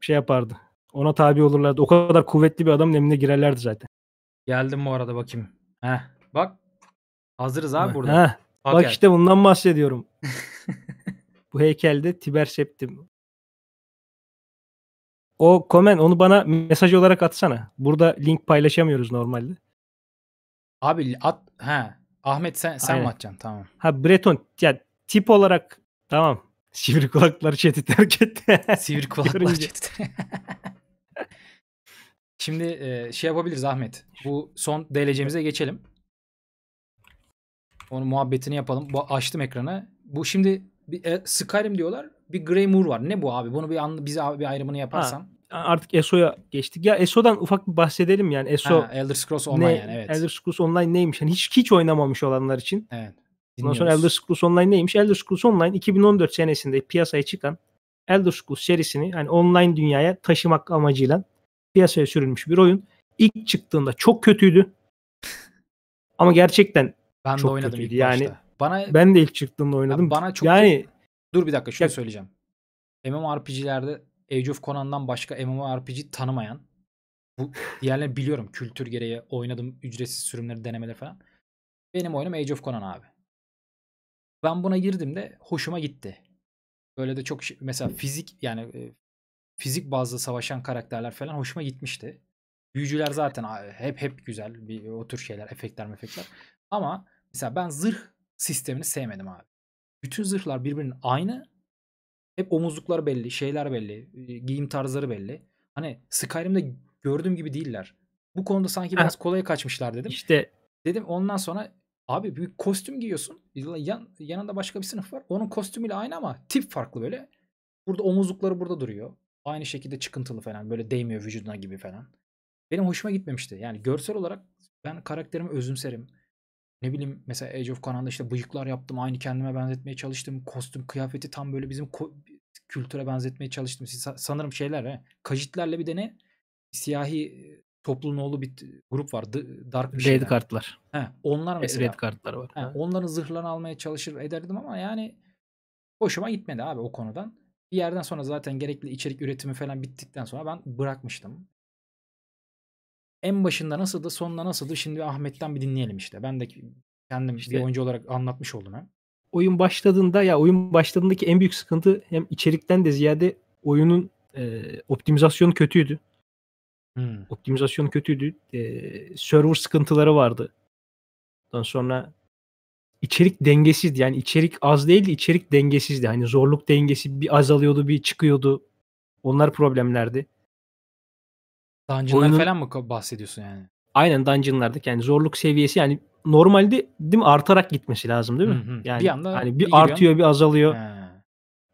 şey yapardı. Ona tabi olurlardı. O kadar kuvvetli bir adamın emrine girerlerdi zaten. Geldim bu arada bakayım. Heh, bak hazırız abi burada. Heh. Hakel. Bak işte bundan bahsediyorum. Bu heykelde Tiber Septim. O komen onu bana mesaj olarak atsana. Burada link paylaşamıyoruz normalde. Abi at ha Ahmet sen sen Aynen. mi atacaksın tamam. Ha Breton ya tip olarak tamam. Sivri kulaklar chat'i terk etti. Sivri kulaklar chat'i. Şimdi e, şey yapabiliriz Ahmet. Bu son DLC'mize geçelim. Onu muhabbetini yapalım. Bu, açtım ekranı. Bu şimdi bir, e, Skyrim diyorlar. Bir Grey Moor var. Ne bu abi? Bunu bir anla, bize abi bir ayrımını yaparsan. Ha artık ESO'ya geçtik. Ya ESO'dan ufak bir bahsedelim yani. ESO ha, Elder Scrolls Online ne, yani evet. Elder Scrolls Online neymiş? Yani hiç hiç oynamamış olanlar için. Evet. Dinliyoruz. Ondan sonra Elder Scrolls Online neymiş? Elder Scrolls Online 2014 senesinde piyasaya çıkan Elder Scrolls serisini hani online dünyaya taşımak amacıyla piyasaya sürülmüş bir oyun. İlk çıktığında çok kötüydü. Ama gerçekten ben çok de oynadım kötüydü. ilk yani, başta. Bana, ben de ilk çıktığımda oynadım. Ya bana çok yani, çok... Dur bir dakika şunu ya, söyleyeceğim. MMORPG'lerde Age of Conan'dan başka MMORPG tanımayan bu diğerlerini biliyorum kültür gereği oynadım ücretsiz sürümleri denemeleri falan. Benim oyunum Age of Conan abi. Ben buna girdim de hoşuma gitti. Böyle de çok şey, mesela fizik yani e, fizik bazlı savaşan karakterler falan hoşuma gitmişti. Büyücüler zaten hep hep güzel bir o tür şeyler, efektler, efektler. Ama Mesela ben zırh sistemini sevmedim abi. Bütün zırhlar birbirinin aynı. Hep omuzluklar belli, şeyler belli, e, giyim tarzları belli. Hani Skyrim'de gördüğüm gibi değiller. Bu konuda sanki biraz kolaya kaçmışlar dedim. İşte dedim ondan sonra abi bir kostüm giyiyorsun. Yan, yanında başka bir sınıf var. Onun kostümüyle aynı ama tip farklı böyle. Burada omuzlukları burada duruyor. Aynı şekilde çıkıntılı falan böyle değmiyor vücuduna gibi falan. Benim hoşuma gitmemişti. Yani görsel olarak ben karakterimi özümserim. Ne bileyim mesela Age of Conan'da işte bıyıklar yaptım. Aynı kendime benzetmeye çalıştım. Kostüm kıyafeti tam böyle bizim kültüre benzetmeye çalıştım. Sanırım şeyler he. Kajitlerle bir de ne? Siyahi e, topluluğun oğlu bir grup var. Dark bir Red kartlar. He, onlar e, mesela. Red kartlar var. He, onların zırhlarını almaya çalışır ederdim ama yani hoşuma gitmedi abi o konudan. Bir yerden sonra zaten gerekli içerik üretimi falan bittikten sonra ben bırakmıştım en başında nasıldı, sonunda nasıldı şimdi Ahmet'ten bir dinleyelim işte. Ben de kendim işte, bir oyuncu olarak anlatmış oldum hem. Oyun başladığında ya oyun başladığındaki en büyük sıkıntı hem içerikten de ziyade oyunun e, optimizasyonu kötüydü. Hmm. Optimizasyonu kötüydü. E, server sıkıntıları vardı. Ondan sonra içerik dengesizdi. Yani içerik az değildi, içerik dengesizdi. Hani zorluk dengesi bir azalıyordu, bir çıkıyordu. Onlar problemlerdi. Dungeon'lar oyunun... falan mı bahsediyorsun yani? Aynen dungeon'lardaki yani zorluk seviyesi yani normalde değil mi artarak gitmesi lazım değil mi? Hı hı. Yani bir anda hani bir, bir artıyor bir azalıyor. He.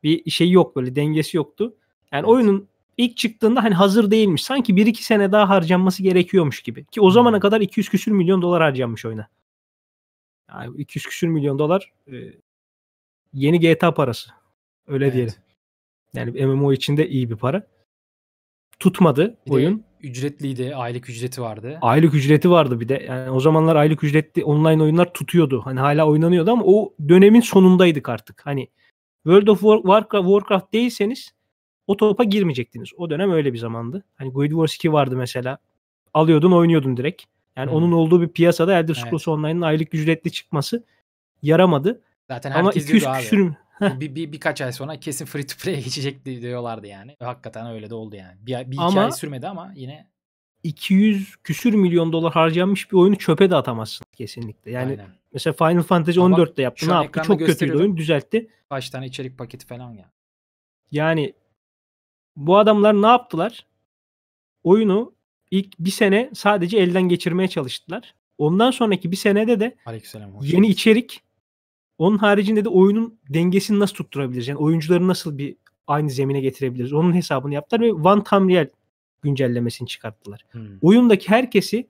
Bir şey yok böyle dengesi yoktu. Yani evet. oyunun ilk çıktığında hani hazır değilmiş. Sanki 1-2 sene daha harcanması gerekiyormuş gibi. Ki o zamana kadar 200 küsür milyon dolar harcanmış oyuna. Yani 200 küsür milyon dolar e, yeni GTA parası. Öyle evet. diyelim. Yani MMO içinde iyi bir para tutmadı bir oyun. Ücretliydi, aylık ücreti vardı. Aylık ücreti vardı bir de. Yani o zamanlar aylık ücretli online oyunlar tutuyordu. Hani hala oynanıyordu ama o dönemin sonundaydık artık. Hani World of Warcraft, Warcraft değilseniz o topa girmeyecektiniz. O dönem öyle bir zamandı. Hani Guild Wars 2 vardı mesela. Alıyordun, oynuyordun direkt. Yani hmm. onun olduğu bir piyasada Elder Scrolls evet. Online'ın aylık ücretli çıkması yaramadı. Zaten herkes Ama 200 küsür abi bir, bir, birkaç ay sonra kesin free to play'e geçecek diyorlardı yani. Hakikaten öyle de oldu yani. Bir, bir iki ama, ay sürmedi ama yine 200 küsür milyon dolar harcanmış bir oyunu çöpe de atamazsın kesinlikle. Yani Aynen. mesela Final Fantasy ama 14'te yaptı. Ne yaptı? Çok kötü bir oyun. Düzeltti. Kaç tane içerik paketi falan ya. Yani bu adamlar ne yaptılar? Oyunu ilk bir sene sadece elden geçirmeye çalıştılar. Ondan sonraki bir senede de yeni içerik onun haricinde de oyunun dengesini nasıl tutturabiliriz? Yani oyuncuları nasıl bir aynı zemine getirebiliriz? Onun hesabını yaptılar ve Van Tamriel güncellemesini çıkarttılar. Hmm. Oyundaki herkesi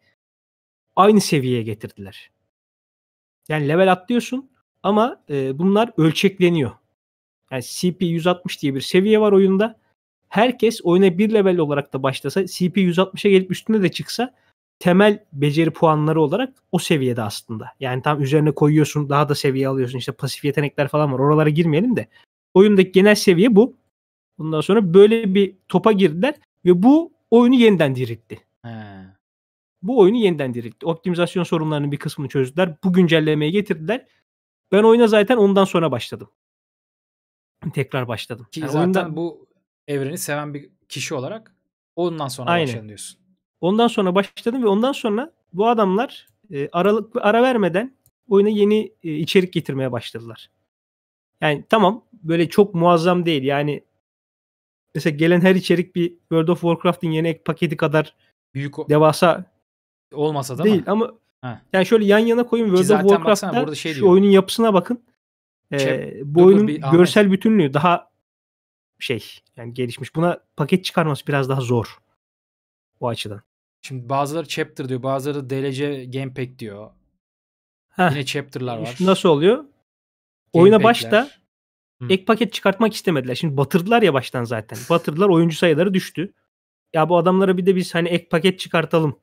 aynı seviyeye getirdiler. Yani level atlıyorsun ama e, bunlar ölçekleniyor. Yani CP 160 diye bir seviye var oyunda. Herkes oyuna bir level olarak da başlasa CP 160'a gelip üstüne de çıksa temel beceri puanları olarak o seviyede aslında. Yani tam üzerine koyuyorsun daha da seviye alıyorsun işte pasif yetenekler falan var oralara girmeyelim de. Oyundaki genel seviye bu. Bundan sonra böyle bir topa girdiler ve bu oyunu yeniden diriltti. He. Bu oyunu yeniden diriltti. Optimizasyon sorunlarının bir kısmını çözdüler. Bu güncellemeye getirdiler. Ben oyuna zaten ondan sonra başladım. Tekrar başladım. Ki yani zaten oyunda... bu evreni seven bir kişi olarak ondan sonra Aynen. başladın diyorsun. Ondan sonra başladım ve ondan sonra bu adamlar e, aralık ara vermeden oyuna yeni e, içerik getirmeye başladılar. Yani tamam böyle çok muazzam değil. Yani mesela gelen her içerik bir World of Warcraft'ın yeni ek paketi kadar büyük devasa olmasa da değil mi? ama Heh. yani şöyle yan yana koyun World of Warcraft'ta şey şu oyunun yapısına bakın. Ee, bu dur, oyunun bir, görsel bütünlüğü daha şey yani gelişmiş. Buna paket çıkarması biraz daha zor o açıdan. Şimdi bazıları chapter diyor, bazıları DLC gamepack diyor. Heh. Yine chapter'lar var. nasıl oluyor? Game Oyuna başta Hı. ek paket çıkartmak istemediler. Şimdi batırdılar ya baştan zaten. batırdılar oyuncu sayıları düştü. Ya bu adamlara bir de biz hani ek paket çıkartalım.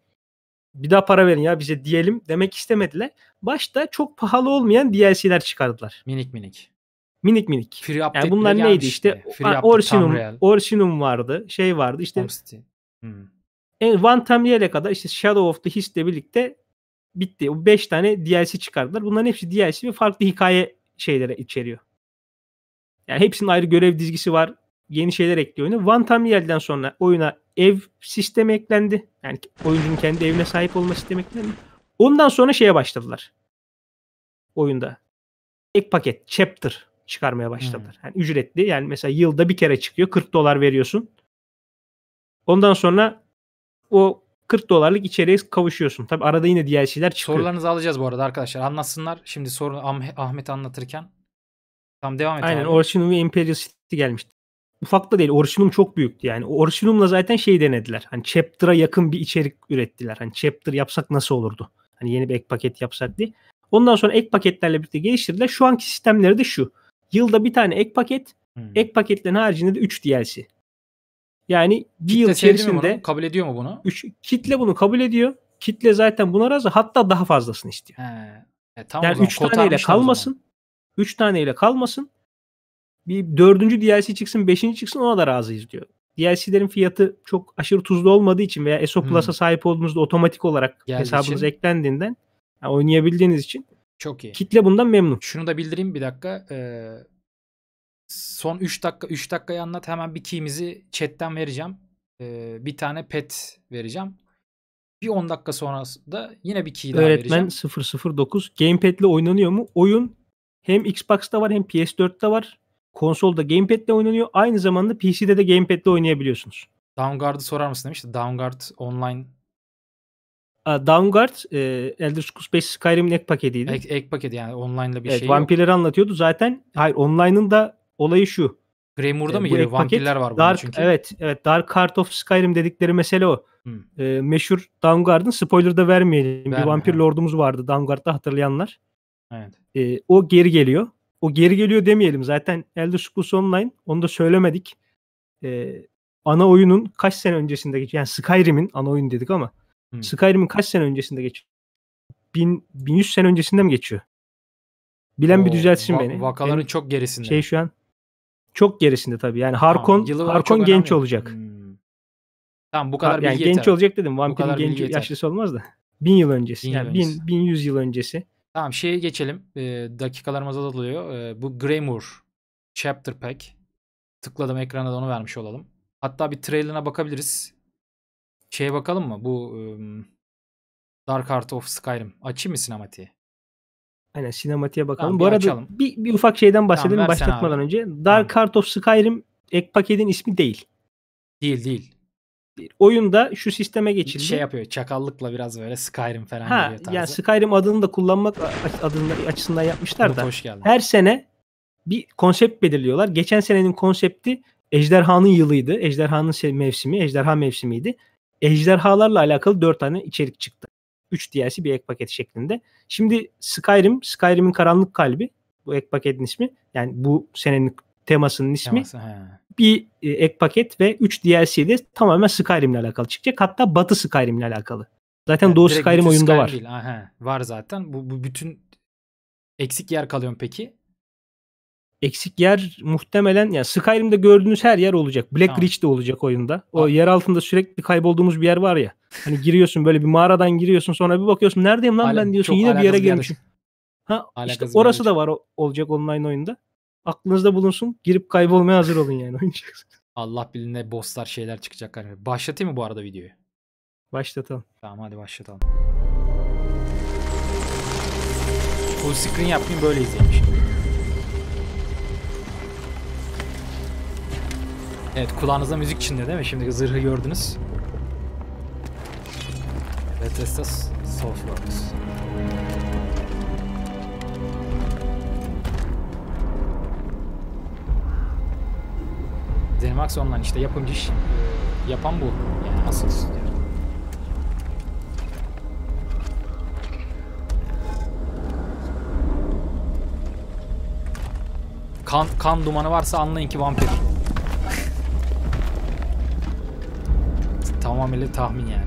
Bir daha para verin ya bize diyelim demek istemediler. Başta çok pahalı olmayan DLC'ler çıkardılar. Minik minik. Minik minik. Free yani bunlar neydi işte? işte. Free Orsinum, Orsinum vardı, şey vardı işte. Hmm en One Time Real'e kadar işte Shadow of the Hist'le birlikte bitti. O 5 tane DLC çıkardılar. Bunların hepsi DLC ve farklı hikaye şeylere içeriyor. Yani hepsinin ayrı görev dizgisi var. Yeni şeyler ekliyor oyuna. One Time Real'den sonra oyuna ev sistemi eklendi. Yani oyuncunun kendi evine sahip olma sistemi eklendi. Ondan sonra şeye başladılar. Oyunda. Ek paket, chapter çıkarmaya başladılar. Hmm. Yani ücretli. Yani mesela yılda bir kere çıkıyor. 40 dolar veriyorsun. Ondan sonra o 40 dolarlık içeriye kavuşuyorsun. Tabi arada yine diğer şeyler çıkıyor. Sorularınızı alacağız bu arada arkadaşlar. Anlatsınlar. Şimdi soru Ahmet anlatırken. Tam devam et. Aynen abi. ve Imperial City gelmişti. Ufak da değil. Orşinum çok büyüktü yani. Orşinum'la zaten şey denediler. Hani chapter'a yakın bir içerik ürettiler. Hani chapter yapsak nasıl olurdu? Hani yeni bir ek paket yapsak diye. Ondan sonra ek paketlerle birlikte geliştirdiler. Şu anki sistemleri de şu. Yılda bir tane ek paket. Hmm. Ek paketlerin haricinde de 3 DLC. Yani bir kitle yıl içerisinde kabul ediyor mu bunu? Üç, kitle bunu kabul ediyor. Kitle zaten buna razı hatta daha fazlasını istiyor. He. E, tamam yani 3 taneyle kalmasın. 3 taneyle kalmasın. Bir dördüncü DLC çıksın, beşinci çıksın ona da razıyız diyor. DLC'lerin fiyatı çok aşırı tuzlu olmadığı için veya ESO hmm. Plus'a hmm. sahip olduğunuzda otomatik olarak hesabınız eklendiğinden yani oynayabildiğiniz için çok iyi. Kitle bundan memnun. Şunu da bildireyim bir dakika. Ee, son 3 dakika 3 dakikayı anlat hemen bir key'imizi chat'ten vereceğim. Ee, bir tane pet vereceğim. Bir 10 dakika sonrası da yine bir key daha Öğretmen vereceğim. 009 Gamepad'le oynanıyor mu? Oyun hem Xbox'ta var hem PS4'te var. Konsolda Gamepad'le oynanıyor. Aynı zamanda PC'de de Gamepad'le oynayabiliyorsunuz. Downguard'ı sorar mısın demişti. Downguard online Downguard e, Elder Scrolls 5 Skyrim'in ek paketiydi. Ek, ek paketi yani online'la bir evet, şey vampirleri anlatıyordu. Zaten hayır online'ın da olayı şu. Grey Moor'da e, mı geliyor? Vampirler var bunun Dark, çünkü. Evet, evet. Dark Heart of Skyrim dedikleri mesele o. Hmm. E, meşhur Downguard'ın spoiler da vermeyelim. Verme, bir vampir he. lordumuz vardı Downguard'da hatırlayanlar. Evet. E, o geri geliyor. O geri geliyor demeyelim. Zaten Elder Scrolls Online onu da söylemedik. E, ana oyunun kaç sene öncesinde geçiyor. Yani Skyrim'in ana oyun dedik ama hmm. Skyrim'in kaç sene öncesinde geçiyor? 1000 1100 sene öncesinde mi geçiyor? Bilen Oo, bir düzeltsin va- beni. Vakaların Benim çok gerisinde. Şey şu an çok gerisinde tabii. Yani Harkon tamam, Harkon genç önemli. olacak. Hmm. Tamam bu kadar yani genç olacak dedim. Vampirin genç yaşlısı olmaz da. Bin yıl öncesi. Bin yani yıl bin, bin yüz yıl öncesi. Tamam şeye geçelim. E, ee, dakikalarımız azalıyor. E, ee, bu Greymur Chapter Pack. Tıkladım ekrana da onu vermiş olalım. Hatta bir trailerına bakabiliriz. Şeye bakalım mı? Bu e, Dark Heart of Skyrim. Açayım mı sinematiği? Aynen sinematiğe bakalım. Tamam, Bu arada bir, bir ufak şeyden bahsedelim tamam, başlatmadan abi. önce. Dark Heart of Skyrim ek paketin ismi değil. Değil değil. Oyunda şu sisteme geçildi. Şey yapıyor çakallıkla biraz böyle Skyrim falan ha, geliyor tarzı. Yani Skyrim adını da kullanmak adını, açısından yapmışlar da. Hoş geldin. Her sene bir konsept belirliyorlar. Geçen senenin konsepti Ejderhanın yılıydı. Ejderhanın mevsimi, ejderha mevsimiydi. Ejderhalarla alakalı 4 tane içerik çıktı. 3 DLC bir ek paket şeklinde. Şimdi Skyrim, Skyrim'in karanlık kalbi bu ek paketin ismi. Yani bu senenin temasının ismi. Teması, bir e, ek paket ve 3 DLC de tamamen Skyrim ile alakalı çıkacak. Hatta Batı Skyrim ile alakalı. Zaten yani Doğu Skyrim oyunda Skyrim var. Değil. Aha, var zaten. Bu, bu bütün eksik yer kalıyor peki? eksik yer muhtemelen yani Skyrim'de gördüğünüz her yer olacak. Black tamam. Reach de olacak oyunda. O Abi. yer altında sürekli kaybolduğumuz bir yer var ya. Hani giriyorsun böyle bir mağaradan giriyorsun sonra bir bakıyorsun neredeyim lan Alem, ben diyorsun yine bir yere gelmişim. Ha alakası işte orası da var olacak online oyunda. Aklınızda bulunsun. Girip kaybolmaya hazır olun yani oynayacaksınız. Allah bilir bosslar şeyler çıkacak. Hani başlatayım mı bu arada videoyu? Başlatalım. Tamam hadi başlatalım. Full screen yapayım böyle izleyelim şimdi. Evet kulağınızda müzik içinde değil mi? Şimdi zırhı gördünüz. Bethesda Softworks. Zenimax Online işte yapımcı iş e, yapan bu. Yani asıl diyor. Kan, kan dumanı varsa anlayın ki vampir. tamamıyla tahmin yani.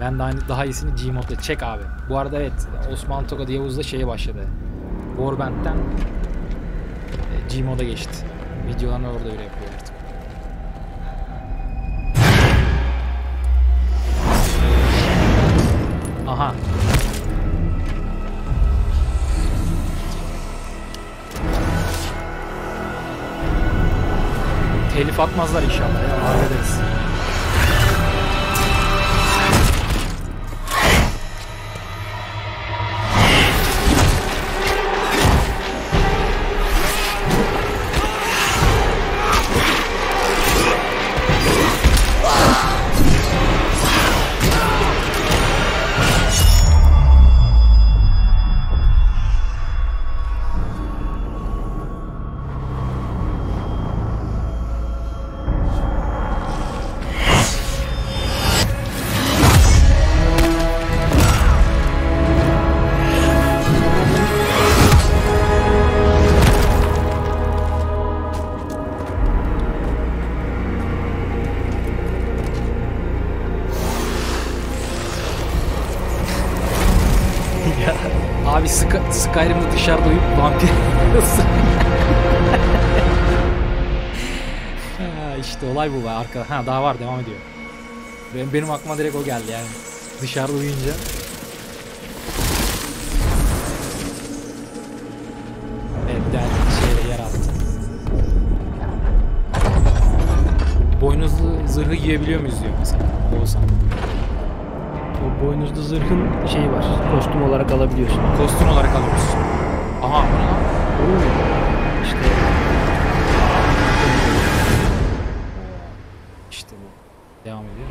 Ben de aynı daha iyisini modda çek abi. Bu arada evet Osman Tokadı Yavuz da şeye başladı. Warband'den e, moda geçti. Videolarını orada öyle yapıyor. telif atmazlar inşallah. Ya, hallederiz. Hani Sky, Skyrim'de dışarıda uyup vampir İşte olay bu var arkada. Ha daha var devam ediyor. Benim, benim aklıma direkt o geldi yani. Dışarıda uyuyunca. Evet yani şeyle yer altı. Boynuzlu zırhı giyebiliyor muyuz diyor mesela. Olsam boynuzlu zırhın şeyi var. Kostüm olarak alabiliyorsun. Kostüm olarak alıyorsun. Aha bu ne lan? İşte. İşte bu. Devam ediyor.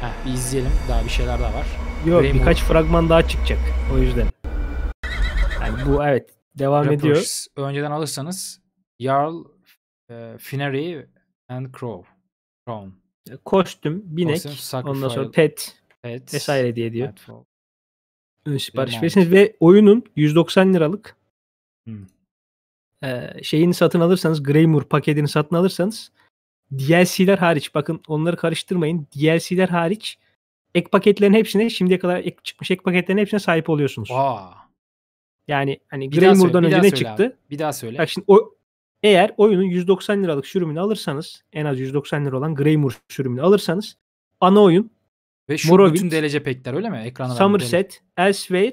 Heh, bir izleyelim. Daha bir şeyler daha var. Yok Rainbow. birkaç fragman daha çıkacak. O yüzden. Yani bu evet. Devam Rapproches. ediyor. Önceden alırsanız Jarl, e, Finery and Crow. Crown. Kostüm, binek, Kostüm, ondan sonra pet, Evet. Vesaire diye diyor. Lightfall. Ön sipariş verirsiniz ve oyunun 190 liralık hmm. şeyini satın alırsanız Greymoor paketini satın alırsanız DLC'ler hariç bakın onları karıştırmayın. DLC'ler hariç ek paketlerin hepsine şimdiye kadar ek çıkmış ek paketlerin hepsine sahip oluyorsunuz. Wow. Yani hani bir Greymoor'dan önce ne çıktı? Abi. Bir daha söyle. Bak şimdi o eğer oyunun 190 liralık sürümünü alırsanız en az 190 lira olan Greymoor sürümünü alırsanız ana oyun ve şu Morovit, bütün DLC pekler öyle mi? Ekrana Somerset, Elsewhere.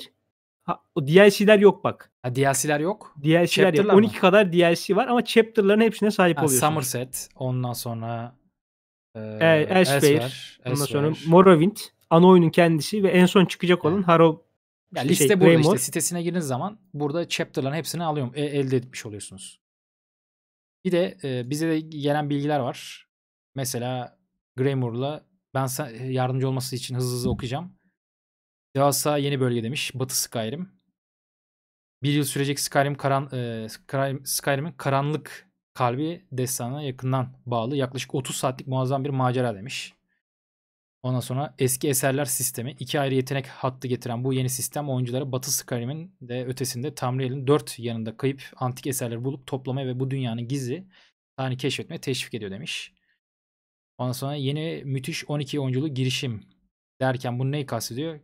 Ha, o DLC'ler yok bak. Ha, DLC'ler yok. DLC'ler yok. 12 mı? kadar DLC var ama chapter'ların hepsine sahip ha, oluyorsun. Somerset, ondan sonra e, e Elsewhere, Elsewhere, ondan sonra Morrowind, ana oyunun kendisi ve en son çıkacak olan evet. Harrow ya yani şey, liste burada Raymond. işte sitesine girdiğiniz zaman burada chapter'ların hepsini alıyorum. E, elde etmiş oluyorsunuz. Bir de e, bize de gelen bilgiler var. Mesela Greymoor'la ben e, yardımcı olması için hızlı hızlı okuyacağım. Devasa yeni bölge demiş. Batı Skyrim. Bir yıl sürecek Skyrim karan, e, Skyrim'in karanlık kalbi destanına yakından bağlı. Yaklaşık 30 saatlik muazzam bir macera demiş. Ondan sonra eski eserler sistemi. iki ayrı yetenek hattı getiren bu yeni sistem oyuncuları Batı Skyrim'in de ötesinde Tamriel'in dört yanında kayıp antik eserleri bulup toplamaya ve bu dünyanın gizli tane keşfetmeye teşvik ediyor demiş. Ondan sonra yeni müthiş 12 oyunculu girişim derken bunu neyi kastediyor?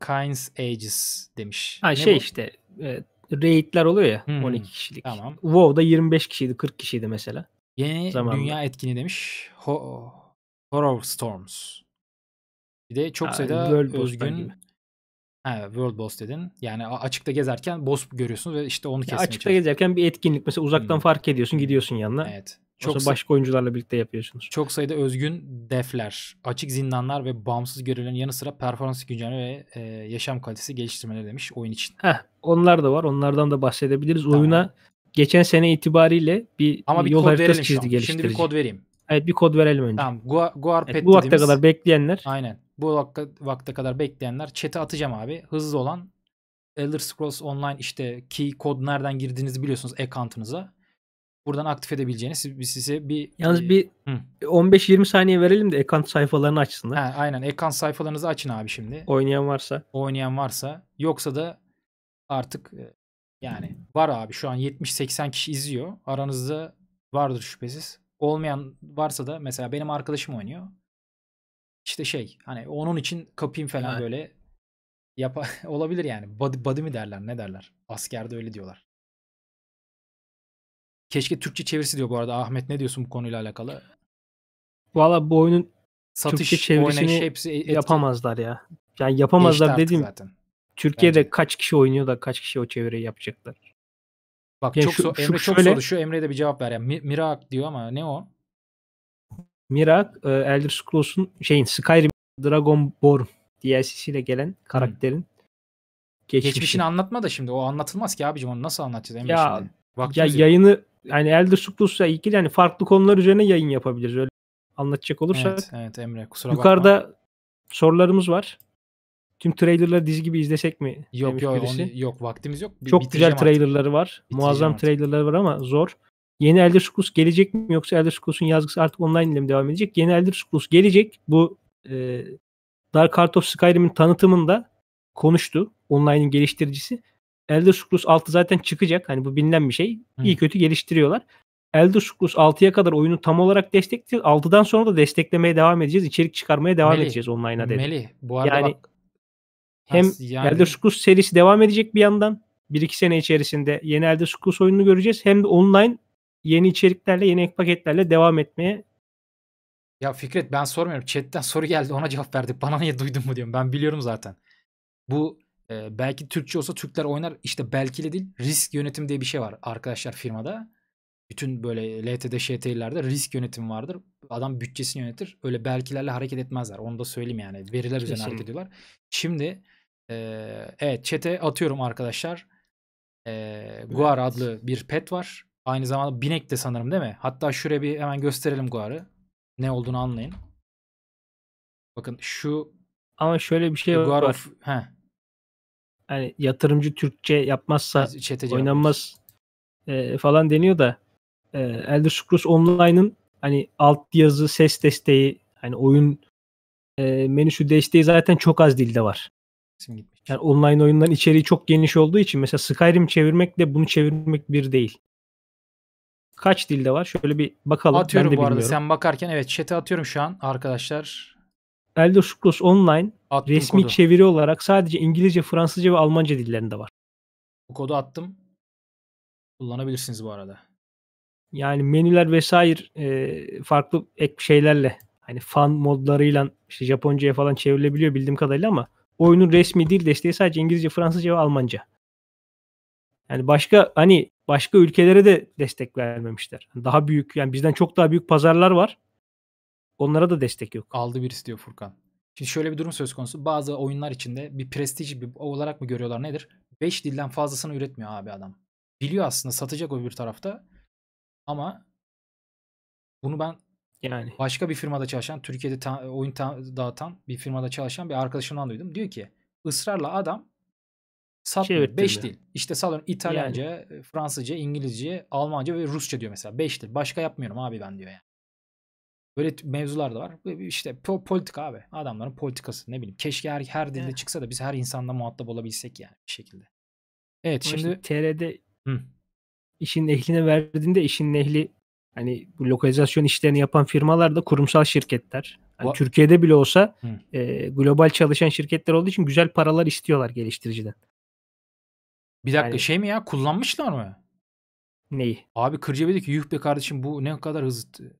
Kinds Ages demiş. Ha ne şey bu? işte e, raidler oluyor ya hmm, 12 kişilik. Tamam. WoW'da 25 kişiydi 40 kişiydi mesela. Yeni zamanında. dünya etkini demiş. Ho Horror Storms. Bir de çok ha, sayıda World özgün gibi. Ha, World Boss dedin. Yani açıkta gezerken boss görüyorsunuz ve işte onu kesmeye Açıkta gezerken bir etkinlik mesela uzaktan hmm. fark ediyorsun gidiyorsun yanına. Hmm. Evet. Çok Yoksa başka oyuncularla birlikte yapıyorsunuz. Çok sayıda özgün defler, açık zindanlar ve bağımsız görevlerin yanı sıra performans güncelleme ve e, yaşam kalitesi geliştirmeleri demiş oyun için. Heh, onlar da var. Onlardan da bahsedebiliriz. Tamam. Oyuna geçen sene itibariyle bir Ama bir yol kod haritası çizdi geliştirici. Şimdi bir kod vereyim. Evet bir kod verelim önce. Tamam. Guar, Guar evet, bu vakte kadar bekleyenler. Aynen. Bu vakte, vakte kadar bekleyenler. Çete atacağım abi. Hızlı olan Elder Scrolls Online işte key kod nereden girdiğinizi biliyorsunuz account'ınıza buradan aktif edebileceğiniz size bir... Yalnız e, bir Hı. 15-20 saniye verelim de ekran sayfalarını açsınlar. Ha, aynen ekran sayfalarınızı açın abi şimdi. Oynayan varsa. Oynayan varsa. Yoksa da artık e, yani var abi şu an 70-80 kişi izliyor. Aranızda vardır şüphesiz. Olmayan varsa da mesela benim arkadaşım oynuyor. İşte şey hani onun için kapayım falan yani. böyle yap olabilir yani. Body, body mi derler ne derler? Askerde öyle diyorlar. Keşke Türkçe çevirisi diyor bu arada. Ahmet ne diyorsun bu konuyla alakalı? Valla bu oyunun Satış, Türkçe çevirisini hepsi etki. yapamazlar ya. Yani yapamazlar Geçti dediğim zaten. Türkiye'de Bence. kaç kişi oynuyor da kaç kişi o çeviriyi yapacaklar. Bak yani çok şu, so- Emre şu, çok şöyle... soru. Şu Emre'ye de bir cevap ver. Yani Mirak diyor ama ne o? Mirak e, Elder Scrolls'un şeyin Skyrim Dragonborn DLC'siyle gelen hmm. karakterin hmm. geçmişini. geçmişini anlatma da şimdi. O anlatılmaz ki abicim onu nasıl anlatacağız Emre ya, şimdi? Vaktimiz ya yayını yani Elder Scrolls'la ilgili yani farklı konular üzerine yayın yapabiliriz. Öyle anlatacak olursak. Evet, evet Emre kusura yukarıda bakma. Yukarıda sorularımız var. Tüm trailerları dizi gibi izlesek mi? Yok yok onu, yok vaktimiz yok. Bir, Çok güzel trailerları artık. var. Bitireceğim Muazzam artık. trailerları var ama zor. Yeni Elder Scrolls gelecek mi yoksa Elder Scrolls'un yazgısı artık online ile mi devam edecek? Yeni Elder Scrolls gelecek. Bu e, Dark Heart of Skyrim'in tanıtımında konuştu online'in geliştiricisi. Elder Scrolls 6 zaten çıkacak. Hani bu bilinen bir şey. İyi kötü geliştiriyorlar. Elder Scrolls 6'ya kadar oyunu tam olarak destekliyor. 6'dan sonra da desteklemeye devam edeceğiz. İçerik çıkarmaya devam Meli, edeceğiz online'a dedi. Meli bu arada yani, bak. Hem yani... Elder Scrolls serisi devam edecek bir yandan. 1-2 sene içerisinde yeni Elder Scrolls oyununu göreceğiz. Hem de online yeni içeriklerle, yeni ek paketlerle devam etmeye ya Fikret ben sormuyorum. Chat'ten soru geldi ona cevap verdik. Bana niye duydun mu diyorum. Ben biliyorum zaten. Bu ee, belki Türkçe olsa Türkler oynar. İşte belki de değil. Risk yönetim diye bir şey var arkadaşlar firmada. Bütün böyle LTD, ŞT'lerde risk yönetimi vardır. Adam bütçesini yönetir. Öyle belkilerle hareket etmezler. Onu da söyleyeyim yani. Veriler Kesinlikle. üzerine hareket ediyorlar. Şimdi e, evet çete atıyorum arkadaşlar. E, Guar evet. adlı bir pet var. Aynı zamanda binek de sanırım değil mi? Hatta şuraya bir hemen gösterelim Guar'ı. Ne olduğunu anlayın. Bakın şu ama şöyle bir şey Guar var. Of, hani yatırımcı Türkçe yapmazsa oynanmaz e, falan deniyor da e, Elder Scrolls Online'ın hani alt yazı ses desteği hani oyun e, menüsü desteği zaten çok az dilde var. Yani online oyunların içeriği çok geniş olduğu için mesela Skyrim çevirmekle bunu çevirmek bir değil. Kaç dilde var? Şöyle bir bakalım. Atıyorum bu arada bilmiyorum. sen bakarken evet chat'e atıyorum şu an arkadaşlar. Elder Scrolls Online attım resmi kodu. çeviri olarak sadece İngilizce, Fransızca ve Almanca dillerinde var. Bu kodu attım. Kullanabilirsiniz bu arada. Yani menüler vesaire e, farklı ek şeylerle hani fan modlarıyla işte Japonca'ya falan çevrilebiliyor bildiğim kadarıyla ama oyunun resmi dil desteği sadece İngilizce, Fransızca ve Almanca. Yani başka hani başka ülkelere de destek vermemişler. Daha büyük yani bizden çok daha büyük pazarlar var. Onlara da destek yok. Aldı birisi diyor Furkan. Şimdi şöyle bir durum söz konusu. Bazı oyunlar içinde bir prestij bir olarak mı görüyorlar nedir? 5 dilden fazlasını üretmiyor abi adam. Biliyor aslında satacak öbür tarafta. Ama bunu ben yani başka bir firmada çalışan, Türkiye'de ta, oyun ta, dağıtan bir firmada çalışan bir arkadaşımdan duydum. Diyor ki ısrarla adam satmıyor. 5 şey dil. İşte salon İtalyanca, yani. Fransızca, İngilizce, Almanca ve Rusça diyor mesela. 5 dil. Başka yapmıyorum abi ben diyor yani. Böyle mevzular da var. İşte politika abi. Adamların politikası ne bileyim. Keşke her, her dilde evet. çıksa da biz her insanla muhatap olabilsek yani bir şekilde. Evet Ama şimdi. İşte TR'de Hı. işin ehline verdiğinde işin ehli hani bu lokalizasyon işlerini yapan firmalar da kurumsal şirketler. Hani Türkiye'de bile olsa e, global çalışan şirketler olduğu için güzel paralar istiyorlar geliştiriciden. Bir dakika yani, şey mi ya kullanmışlar mı? Neyi? Abi Kırcebe'deki yuh be kardeşim bu ne kadar hızlı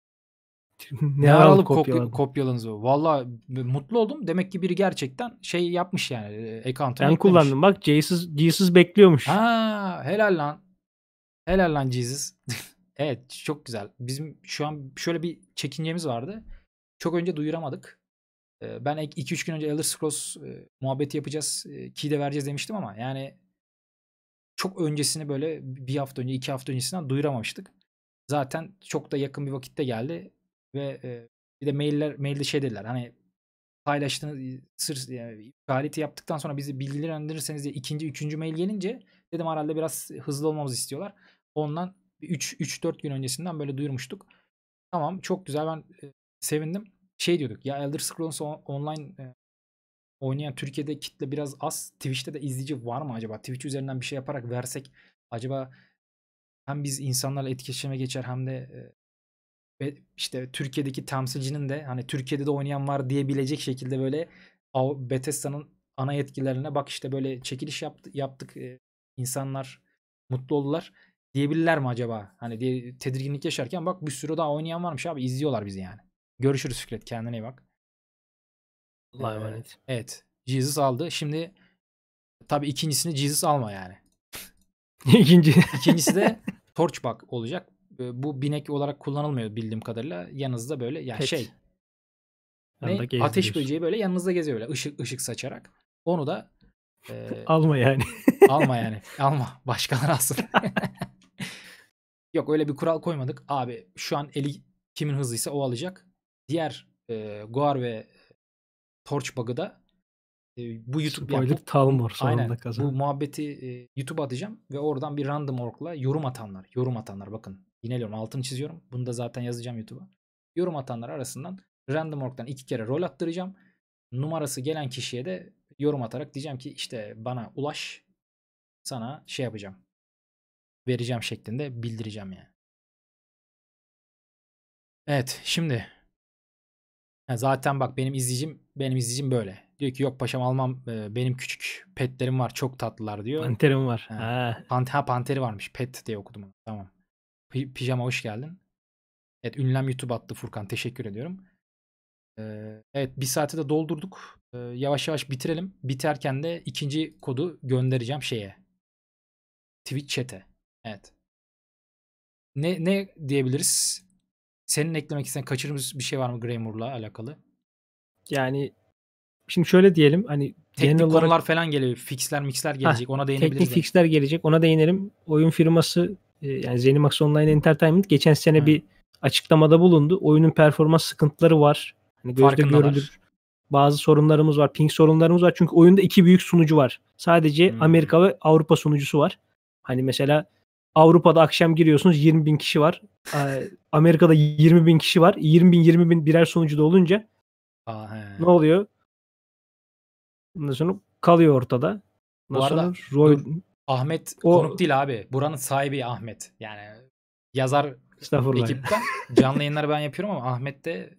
ne aralık kopyaladın? kopyaladınız o. Valla mutlu oldum. Demek ki biri gerçekten şey yapmış yani. E, Account'ı Ben kullandım bak. Jesus, Jesus bekliyormuş. Ha, helal lan. Helal lan Jesus. evet çok güzel. Bizim şu an şöyle bir çekincemiz vardı. Çok önce duyuramadık. Ee, ben 2-3 gün önce Elder Scrolls e, muhabbeti yapacağız. E, key de vereceğiz demiştim ama yani çok öncesini böyle bir hafta önce iki hafta öncesinden duyuramamıştık. Zaten çok da yakın bir vakitte geldi. Ve e, bir de mailler mailde şey dediler hani paylaştığınız sır yani, faaliyeti yaptıktan sonra bizi bilgilendirirseniz diye ikinci üçüncü mail gelince dedim herhalde biraz hızlı olmamızı istiyorlar. Ondan 3 3 4 gün öncesinden böyle duyurmuştuk. Tamam çok güzel ben e, sevindim. Şey diyorduk ya Elder Scrolls online e, oynayan Türkiye'de kitle biraz az. Twitch'te de izleyici var mı acaba? Twitch üzerinden bir şey yaparak versek acaba hem biz insanlarla etkileşime geçer hem de e, ve işte Türkiye'deki temsilcinin de hani Türkiye'de de oynayan var diyebilecek şekilde böyle Bethesda'nın ana yetkililerine bak işte böyle çekiliş yaptı, yaptık insanlar mutlu oldular diyebilirler mi acaba? Hani diye tedirginlik yaşarken bak bir sürü daha oynayan varmış abi izliyorlar bizi yani. Görüşürüz Fikret kendine iyi bak. Allah'a emanet. evet. Jesus aldı. Şimdi tabii ikincisini Jesus alma yani. İkinci. İkincisi de Torchback olacak bu binek olarak kullanılmıyor bildiğim kadarıyla. Yanınızda böyle yani şey ne? ateş böceği böyle yanınızda geziyor böyle ışık ışık saçarak. Onu da e, alma yani. alma yani. Alma. Başkaları alsın. Yok öyle bir kural koymadık. Abi şu an eli kimin hızlıysa o alacak. Diğer e, Guar ve Torch bug'ı da e, bu YouTube Spoiler yani, Talmor aynen, Bu muhabbeti e, YouTube'a atacağım ve oradan bir random ork'la yorum atanlar, yorum atanlar bakın yineliyorum altını çiziyorum. Bunu da zaten yazacağım YouTube'a. Yorum atanlar arasından random org'dan iki kere rol attıracağım. Numarası gelen kişiye de yorum atarak diyeceğim ki işte bana ulaş sana şey yapacağım. Vereceğim şeklinde bildireceğim yani. Evet şimdi zaten bak benim izleyicim benim izleyicim böyle. Diyor ki yok paşam almam e, benim küçük petlerim var çok tatlılar diyor. Panterim var. Ha, ha. Pant ha panteri varmış pet diye okudum Tamam. Pijama hoş geldin. Evet ünlem YouTube attı Furkan. Teşekkür ediyorum. evet bir saati de doldurduk. yavaş yavaş bitirelim. Biterken de ikinci kodu göndereceğim şeye. Twitch chat'e. Evet. Ne, ne diyebiliriz? Senin eklemek istediğin kaçırmış bir şey var mı Grammur'la alakalı? Yani şimdi şöyle diyelim hani teknik olarak... konular falan geliyor. Fixler mixler gelecek. Ha, ona değinebiliriz. Teknik yani. fixler gelecek. Ona değinelim. Oyun firması ee, yani ZeniMax Online Entertainment geçen sene Hı. bir açıklamada bulundu. Oyunun performans sıkıntıları var. Hani gözde görülür. Bazı sorunlarımız var. Ping sorunlarımız var. Çünkü oyunda iki büyük sunucu var. Sadece hmm. Amerika ve Avrupa sunucusu var. Hani mesela Avrupa'da akşam giriyorsunuz 20 bin kişi var. Ee, Amerika'da 20 bin kişi var. 20 bin 20 bin birer da olunca Aa, he. ne oluyor? Ondan sonra kalıyor ortada. Ondan Bu arada, sonra Roy... Dur, Ahmet o... konuk değil abi. Buranın sahibi Ahmet. Yani yazar ekipten. Canlı yayınları ben yapıyorum ama Ahmet de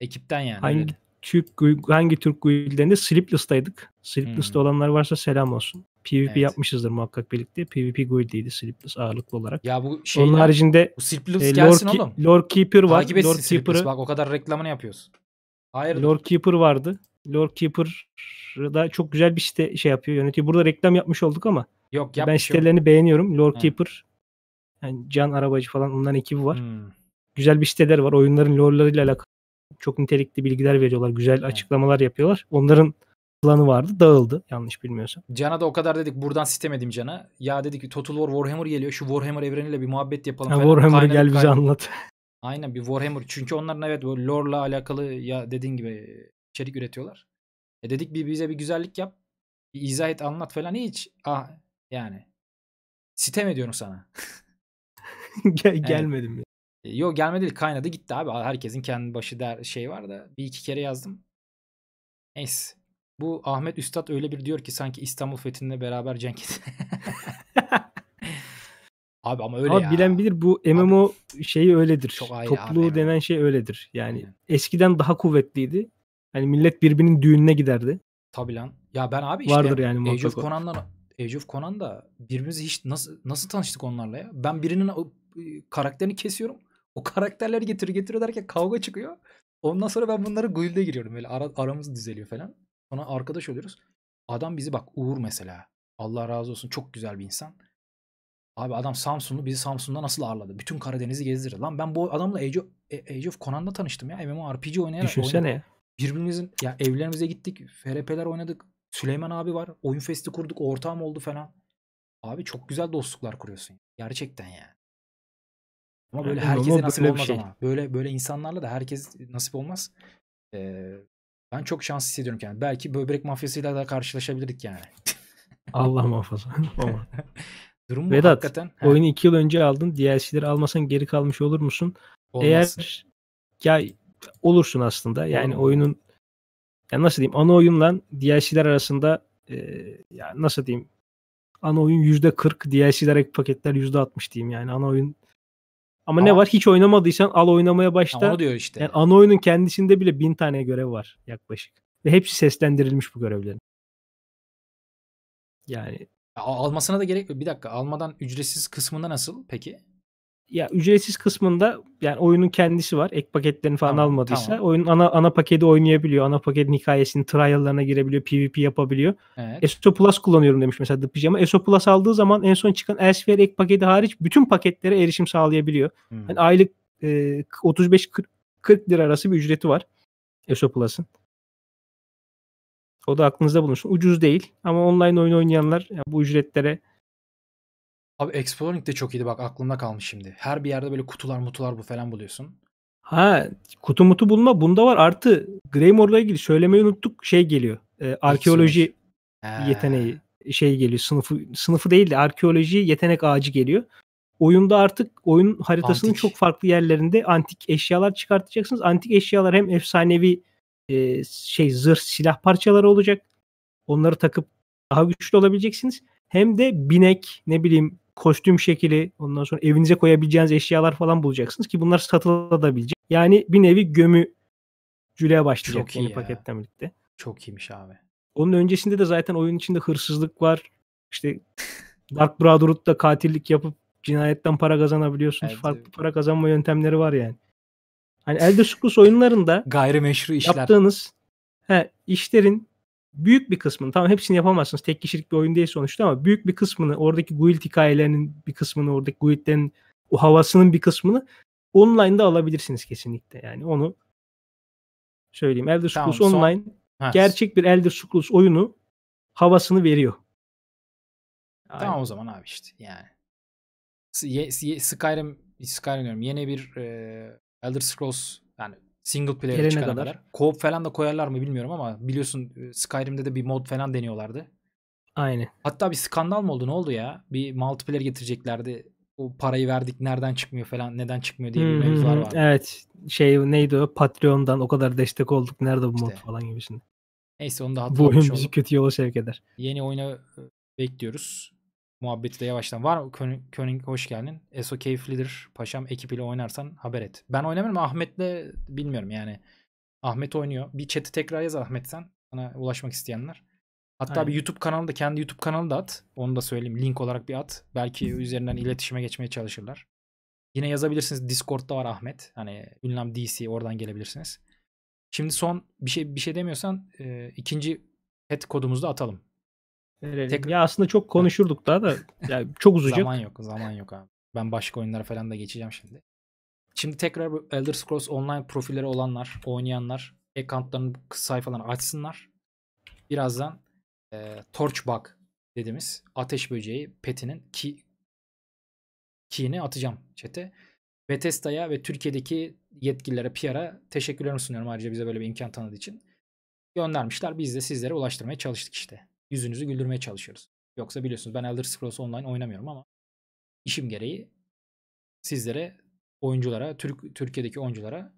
ekipten yani. Hangi Türk hangi Türk guildlerinde Sleepless'taydık. Sleepless'ta hmm. olanlar varsa selam olsun. PvP evet. yapmışızdır muhakkak birlikte. PvP guildiydi Sleepless ağırlıklı olarak. Ya bu şey Onun haricinde bu Sleepless e, gelsin Lore, oğlum. Lore Keeper var. Takip etsin Keeper'ı. Bak o kadar reklamını yapıyoruz. Hayır. Lore Keeper vardı. Lord Keeper da çok güzel bir site şey yapıyor yönetiyor. Burada reklam yapmış olduk ama Yok, ben sitelerini yok. beğeniyorum. Lord He. Keeper yani Can Arabacı falan onların ekibi var. Hmm. Güzel bir siteler var. Oyunların lore'larıyla alakalı çok nitelikli bilgiler veriyorlar. Güzel He. açıklamalar yapıyorlar. Onların planı vardı. Dağıldı yanlış bilmiyorsam. Can'a da o kadar dedik buradan sistemedim Can'a. Ya dedik ki Total War Warhammer geliyor. Şu Warhammer evreniyle bir muhabbet yapalım. Ha, Warhammer'ı gel bize kaynak. anlat. Aynen bir Warhammer. Çünkü onların evet bu lore'la alakalı ya dediğin gibi içerik üretiyorlar. E dedik bir bize bir güzellik yap. Bir izah et anlat falan hiç. Ah yani. Sitem ediyorum sana. Gel, yani, gelmedim. Ya. E, yo gelmedi değil kaynadı gitti abi. Herkesin kendi başı der şey var da bir iki kere yazdım. Neyse. Bu Ahmet Üstad öyle bir diyor ki sanki İstanbul Fethi'nde beraber cenk Abi ama öyle Abi ya. bilen bilir bu MMO abi, şeyi öyledir. Çok Topluluğu abi, denen şey öyledir. Yani Aynen. eskiden daha kuvvetliydi. Hani millet birbirinin düğününe giderdi. Tabii lan. Ya ben abi işte Vardır yani Age of Conan'dan Age of Conan da birbirimizi hiç nasıl nasıl tanıştık onlarla ya? Ben birinin e, karakterini kesiyorum. O karakterleri getir getir derken kavga çıkıyor. Ondan sonra ben bunları guild'e giriyorum. Böyle ara, aramız düzeliyor falan. Sonra arkadaş oluyoruz. Adam bizi bak Uğur mesela. Allah razı olsun çok güzel bir insan. Abi adam Samsunlu bizi Samsun'da nasıl ağırladı? Bütün Karadeniz'i gezdirdi. Lan ben bu adamla Age of, e, Age of Conan'da tanıştım ya. MMORPG oynayarak. Düşünsene. Oynayarak birbirimizin ya evlerimize gittik. FRP'ler oynadık. Süleyman abi var. Oyun festi kurduk. Ortağım oldu falan. Abi çok güzel dostluklar kuruyorsun. Gerçekten yani. Ama böyle yani herkese nasip olmaz şey. ama. Böyle böyle insanlarla da herkes nasip olmaz. Ee, ben çok şans hissediyorum yani. Belki böbrek mafyasıyla da karşılaşabilirdik yani. Allah muhafaza. Durum Vedat, hakikaten. oyunu 2 yıl önce aldın. DLC'leri almasan geri kalmış olur musun? Olmaz. Eğer ya olursun aslında. Yani oyunun ya nasıl diyeyim ana oyunla DLC'ler arasında e, ya nasıl diyeyim ana oyun yüzde %40 DLC'ler ek paketler yüzde %60 diyeyim yani ana oyun ama, Ama ne var? Hiç oynamadıysan al oynamaya başla. Ama diyor işte. Yani ana oyunun kendisinde bile bin tane görev var yaklaşık. Ve hepsi seslendirilmiş bu görevlerin. Yani. Almasına da gerek yok. Bir dakika almadan ücretsiz kısmında nasıl peki? ya ücretsiz kısmında yani oyunun kendisi var. Ek paketlerini falan tamam, almadıysa tamam. oyunun ana ana paketi oynayabiliyor. Ana paketin hikayesini trial'larına girebiliyor, PvP yapabiliyor. Evet. ESO Plus kullanıyorum demiş mesela The ama ESO Plus aldığı zaman en son çıkan Elsewhere ek paketi hariç bütün paketlere erişim sağlayabiliyor. Hmm. Yani aylık e, 35 40, 40 lira arası bir ücreti var ESO Plus'ın. O da aklınızda bulunsun. Ucuz değil ama online oyun oynayanlar yani bu ücretlere Abi Exploring de çok iyiydi bak aklımda kalmış şimdi. Her bir yerde böyle kutular mutular bu falan buluyorsun. Ha kutu mutu bulma bunda var. Artı Greymore'la ilgili söylemeyi unuttuk. Şey geliyor. E, arkeoloji yeteneği şey geliyor. Sınıfı sınıfı değil de arkeoloji yetenek ağacı geliyor. Oyunda artık oyun haritasının antik. çok farklı yerlerinde antik eşyalar çıkartacaksınız. Antik eşyalar hem efsanevi e, şey zırh silah parçaları olacak. Onları takıp daha güçlü olabileceksiniz. Hem de binek ne bileyim kostüm şekli, ondan sonra evinize koyabileceğiniz eşyalar falan bulacaksınız ki bunlar satılabilecek. Yani bir nevi gömü cüleye başlayacak Çok yeni ya. paketten birlikte. Çok iyiymiş abi. Onun öncesinde de zaten oyun içinde hırsızlık var. İşte Dark Brotherhood'da katillik yapıp cinayetten para kazanabiliyorsunuz. Evet, Farklı evet. para kazanma yöntemleri var yani. Hani Elder Scrolls oyunlarında gayrimeşru işler yaptığınız he, işlerin büyük bir kısmını tamam hepsini yapamazsınız tek kişilik bir oyun değil sonuçta ama büyük bir kısmını oradaki guild hikayelerinin bir kısmını oradaki guildlerin o havasının bir kısmını online'da alabilirsiniz kesinlikle yani onu söyleyeyim. Elder Scrolls tamam, Online son... gerçek bir Elder Scrolls oyunu havasını veriyor. Aynen. Tamam o zaman abi işte yani. Skyrim Skyrim diyorum. Yeni bir e, Elder Scrolls yani Single player'e çıkana kadar. Co-op falan da koyarlar mı bilmiyorum ama biliyorsun e, Skyrim'de de bir mod falan deniyorlardı. Aynı. Hatta bir skandal mı oldu ne oldu ya? Bir multiplayer getireceklerdi. O parayı verdik nereden çıkmıyor falan neden çıkmıyor diye bir hmm, mevzular var. Evet şey neydi o Patreon'dan o kadar destek olduk nerede bu işte. mod falan gibi şimdi. Neyse onu da hatırlamış Bu oyun bizi kötü yola sevk eder. Yeni oyuna e, bekliyoruz muhabbeti de yavaştan var. König hoş geldin. Eso keyiflidir. Paşam ekip ile oynarsan haber et. Ben oynamıyorum Ahmet'le bilmiyorum yani. Ahmet oynuyor. Bir chat'i tekrar yaz Ahmet sen. Sana ulaşmak isteyenler. Hatta Aynen. bir YouTube kanalı da kendi YouTube kanalı da at. Onu da söyleyeyim. Link olarak bir at. Belki üzerinden iletişime geçmeye çalışırlar. Yine yazabilirsiniz. Discord'da var Ahmet. Hani ünlem DC oradan gelebilirsiniz. Şimdi son bir şey bir şey demiyorsan e, ikinci pet kodumuzu da atalım. Verelim. Tek... Ya aslında çok konuşurduk daha da yani çok uzayacak. zaman yok, zaman yok abi. Ben başka oyunlara falan da geçeceğim şimdi. Şimdi tekrar bu Elder Scrolls Online profilleri olanlar, oynayanlar accountlarının sayfalarını açsınlar. Birazdan e, Torchbug dediğimiz ateş böceği petinin ki key'ini atacağım çete. Bethesda'ya ve Türkiye'deki yetkililere, PR'a teşekkürlerimi sunuyorum ayrıca bize böyle bir imkan tanıdığı için. Göndermişler. Biz de sizlere ulaştırmaya çalıştık işte yüzünüzü güldürmeye çalışıyoruz. Yoksa biliyorsunuz ben Elder Scrolls Online oynamıyorum ama işim gereği sizlere oyunculara, Türk Türkiye'deki oyunculara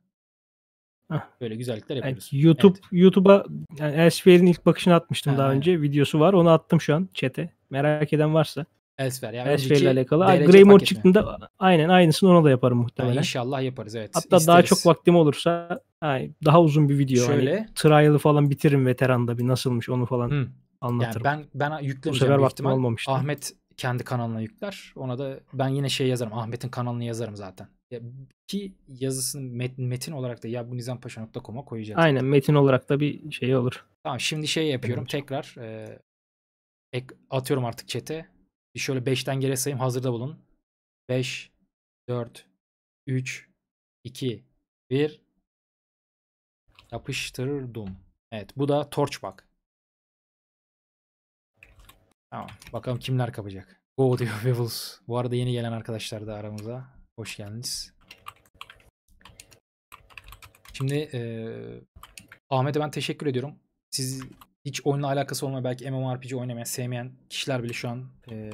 böyle güzellikler yapıyoruz. Yani YouTube evet. YouTube'a yani Elsewhere'in ilk bakışını atmıştım ha, daha önce. Videosu var. Onu attım şu an chat'e. Merak eden varsa. Elsewhere. Yani Elsewhere ile alakalı. Greymore çıktığında aynen aynısını ona da yaparım muhtemelen. Yani inşallah yaparız evet. Hatta İsteriz. daha çok vaktim olursa yani daha uzun bir video. Hani Şöyle. Hani, trial'ı falan bitiririm veteranda bir nasılmış onu falan. Hı. Anlatırım. Yani ben ben yüklemeyeceğim büyük ihtimal. Olmamıştı. Ahmet kendi kanalına yükler. Ona da ben yine şey yazarım. Ahmet'in kanalını yazarım zaten. Ya, ki yazısını met metin olarak da ya bu nizampaşa.com'a koyacağız. Aynen metin olarak da bir şey olur. Tamam şimdi şey yapıyorum evet. tekrar e, ek, atıyorum artık çete. Şöyle 5'ten geri sayayım hazırda bulun. 5, 4, 3, 2, 1. Yapıştırdım. Evet bu da torch bak. Tamam. Bakalım kimler kapacak. Go diyor Bevels. Bu arada yeni gelen arkadaşlar da aramıza. Hoş geldiniz. Şimdi e, Ahmet'e ben teşekkür ediyorum. Siz hiç oyunla alakası olmayan belki MMORPG oynamayan, sevmeyen kişiler bile şu an e,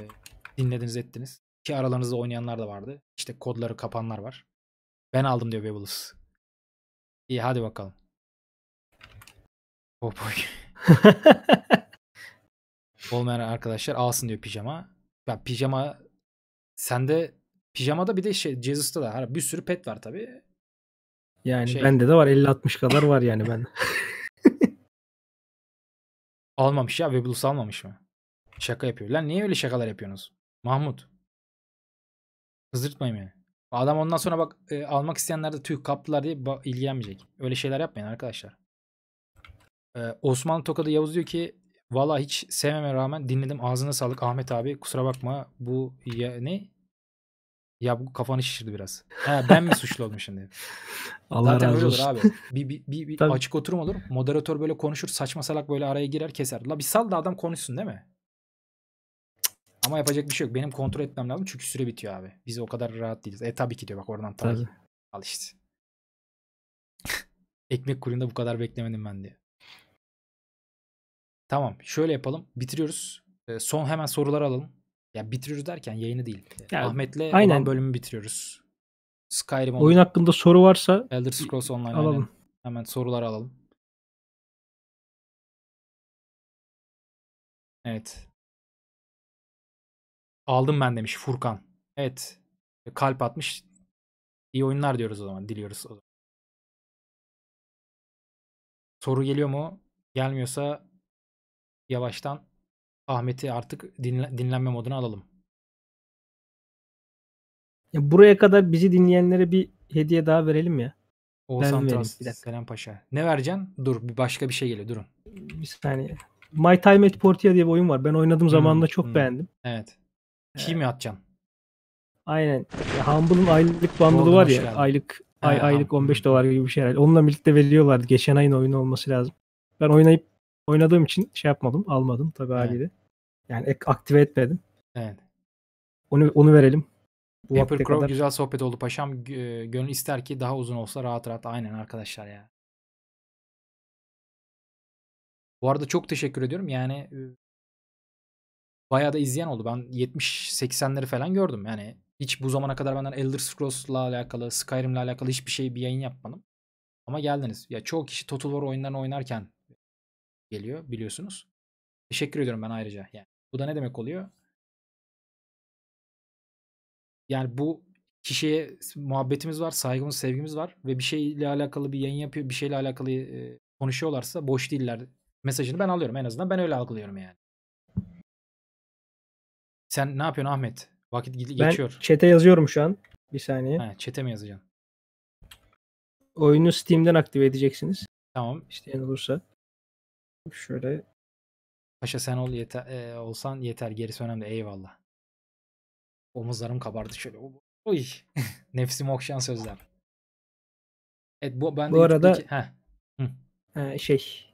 dinlediniz ettiniz. Ki aralarınızda oynayanlar da vardı. İşte kodları kapanlar var. Ben aldım diyor Bevels. İyi hadi bakalım. Popoy. Oh Olmayan arkadaşlar alsın diyor pijama. Ya pijama sende pijamada bir de şey Jesus'ta da bir sürü pet var tabi. Yani şey, bende de var 50-60 kadar var yani ben. almamış ya Webulus almamış mı? Şaka yapıyor. Lan niye öyle şakalar yapıyorsunuz? Mahmut. Kızdırtmayın beni. Adam ondan sonra bak e, almak isteyenler de tüh kaptılar diye ilgilenmeyecek. Öyle şeyler yapmayın arkadaşlar. Ee, Osmanlı Toka'da Yavuz diyor ki Valla hiç sevmeme rağmen dinledim. Ağzına sağlık Ahmet abi. Kusura bakma bu ya, ne? Ya bu kafanı şişirdi biraz. Ha, ben mi suçlu oldum şimdi? Allah Zaten razı olsun. öyle olur abi. Bir, bir, bir, bir açık oturum olur. Moderatör böyle konuşur saçma salak böyle araya girer keser. La bir sal da adam konuşsun değil mi? Ama yapacak bir şey yok. Benim kontrol etmem lazım çünkü süre bitiyor abi. Biz o kadar rahat değiliz. E tabii ki diyor bak oradan tabii. tabii. Al işte. Ekmek kuruyunda bu kadar beklemedim ben diye. Tamam şöyle yapalım. Bitiriyoruz. E, son hemen sorular alalım. Ya bitiriyoruz derken yayını değil. Yani, Ahmet'le aynen. bölümü bitiriyoruz. Skyrim Oyun hakkında soru varsa Elder Scrolls Online alalım. Aynen. Hemen sorular alalım. Evet. Aldım ben demiş Furkan. Evet. Kalp atmış. İyi oyunlar diyoruz o zaman. Diliyoruz o zaman. Soru geliyor mu? Gelmiyorsa yavaştan Ahmet'i artık dinle, dinlenme moduna alalım. Ya buraya kadar bizi dinleyenlere bir hediye daha verelim ya. Oğuzhan Trans, Selam Paşa. Ne vereceksin? Dur bir başka bir şey geliyor durun. Bir saniye. My Time at Portia diye bir oyun var. Ben oynadığım hmm, zamanında çok hmm. beğendim. Evet. Kimi ee, atacaksın? Aynen. Humble'ın aylık bundle'ı var ya. Geldin. Aylık ay, aylık 15 dolar gibi bir şey herhalde. Onunla birlikte veriyorlardı. Geçen ayın oyunu olması lazım. Ben oynayıp oynadığım için şey yapmadım, almadım tabii evet. haliyle. Yani aktive etmedim. Evet. Onu onu verelim. Bu Paper Crow kadar... güzel sohbet oldu paşam. E, gönül ister ki daha uzun olsa rahat rahat aynen arkadaşlar ya. Bu arada çok teşekkür ediyorum. Yani e, bayağı da izleyen oldu. Ben 70-80'leri falan gördüm. Yani hiç bu zamana kadar benden Elder Scrolls'la alakalı, Skyrim'le alakalı hiçbir şey bir yayın yapmadım. Ama geldiniz. Ya çoğu kişi Total War oyunlarını oynarken geliyor biliyorsunuz. Teşekkür ediyorum ben ayrıca. Yani bu da ne demek oluyor? Yani bu kişiye muhabbetimiz var, saygımız, sevgimiz var ve bir şeyle alakalı bir yayın yapıyor, bir şeyle alakalı konuşuyorlarsa boş değiller mesajını ben alıyorum en azından. Ben öyle algılıyorum yani. Sen ne yapıyorsun Ahmet? Vakit geçiyor. Ben çete yazıyorum şu an. Bir saniye. Ha, çete mi yazacaksın? Oyunu Steam'den aktive edeceksiniz. Tamam. İsteyen olursa. Şöyle Paşa sen ol yeter, e, olsan yeter gerisi önemli eyvallah. Omuzlarım kabardı şöyle. Oy. Nefsim okşayan sözler. Evet bu ben Bu de arada ha e, şey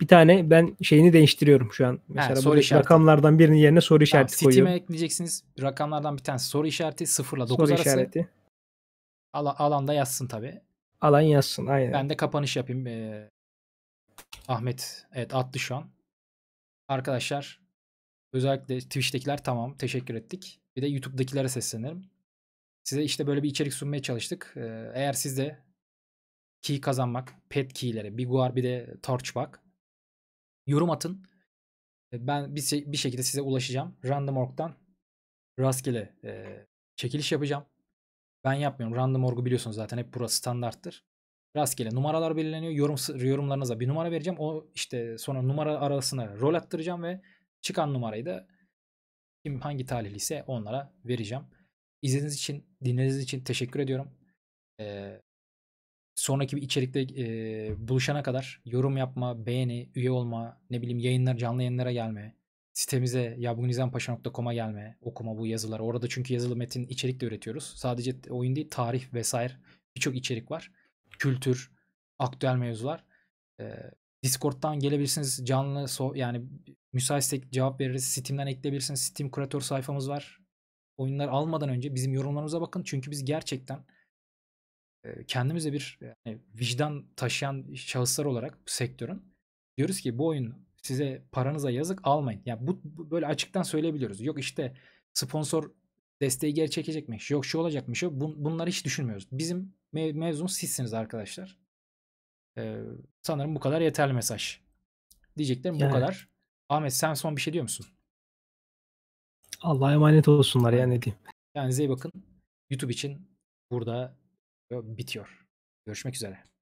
bir tane ben şeyini değiştiriyorum şu an. Mesela soru işareti. rakamlardan birinin yerine soru Tamam, işareti Steam'e koyuyorum. ekleyeceksiniz rakamlardan bir tane soru işareti sıfırla ile 9 Soru arası. işareti. Ala- alanda yazsın tabi. Alan yazsın aynen. Ben de kapanış yapayım. Ee, Ahmet evet attı şu an. Arkadaşlar özellikle Twitch'tekiler tamam teşekkür ettik. Bir de YouTube'dakilere seslenirim. Size işte böyle bir içerik sunmaya çalıştık. Ee, eğer siz de key kazanmak, pet key'lere, Biguar bir de torch bak, yorum atın. Ee, ben bir, şey, bir şekilde size ulaşacağım. Random Org'dan rastgele e, çekiliş yapacağım. Ben yapmıyorum. Random Org'u biliyorsunuz zaten hep burası standarttır rastgele numaralar belirleniyor. Yorum, yorumlarınıza bir numara vereceğim. O işte sonra numara arasına rol attıracağım ve çıkan numarayı da kim hangi ise onlara vereceğim. İzlediğiniz için, dinlediğiniz için teşekkür ediyorum. Ee, sonraki bir içerikte e, buluşana kadar yorum yapma, beğeni, üye olma, ne bileyim yayınlar, canlı yayınlara gelme, sitemize yabgunizanpaşa.com'a gelme, okuma bu yazıları. Orada çünkü yazılı metin içerik de üretiyoruz. Sadece oyun değil, tarih vesaire birçok içerik var kültür, aktüel mevzular. E, Discord'dan gelebilirsiniz. Canlı so- yani müsaitsek cevap veririz. Steam'den ekleyebilirsiniz. Steam kuratör sayfamız var. Oyunlar almadan önce bizim yorumlarımıza bakın. Çünkü biz gerçekten kendimize bir yani vicdan taşıyan şahıslar olarak bu sektörün diyoruz ki bu oyun size paranıza yazık almayın. Yani bu, bu böyle açıktan söyleyebiliyoruz. Yok işte sponsor desteği geri çekecekmiş. Yok şu olacakmış. Yok bun, bunları hiç düşünmüyoruz. Bizim Me mezun sizsiniz arkadaşlar. Ee, sanırım bu kadar yeterli mesaj. Diyeceklerim yani. bu kadar. Ahmet sen son bir şey diyor musun? Allah'a emanet olsunlar ya ne diyeyim. yani iyi bakın. YouTube için burada bitiyor. Görüşmek üzere.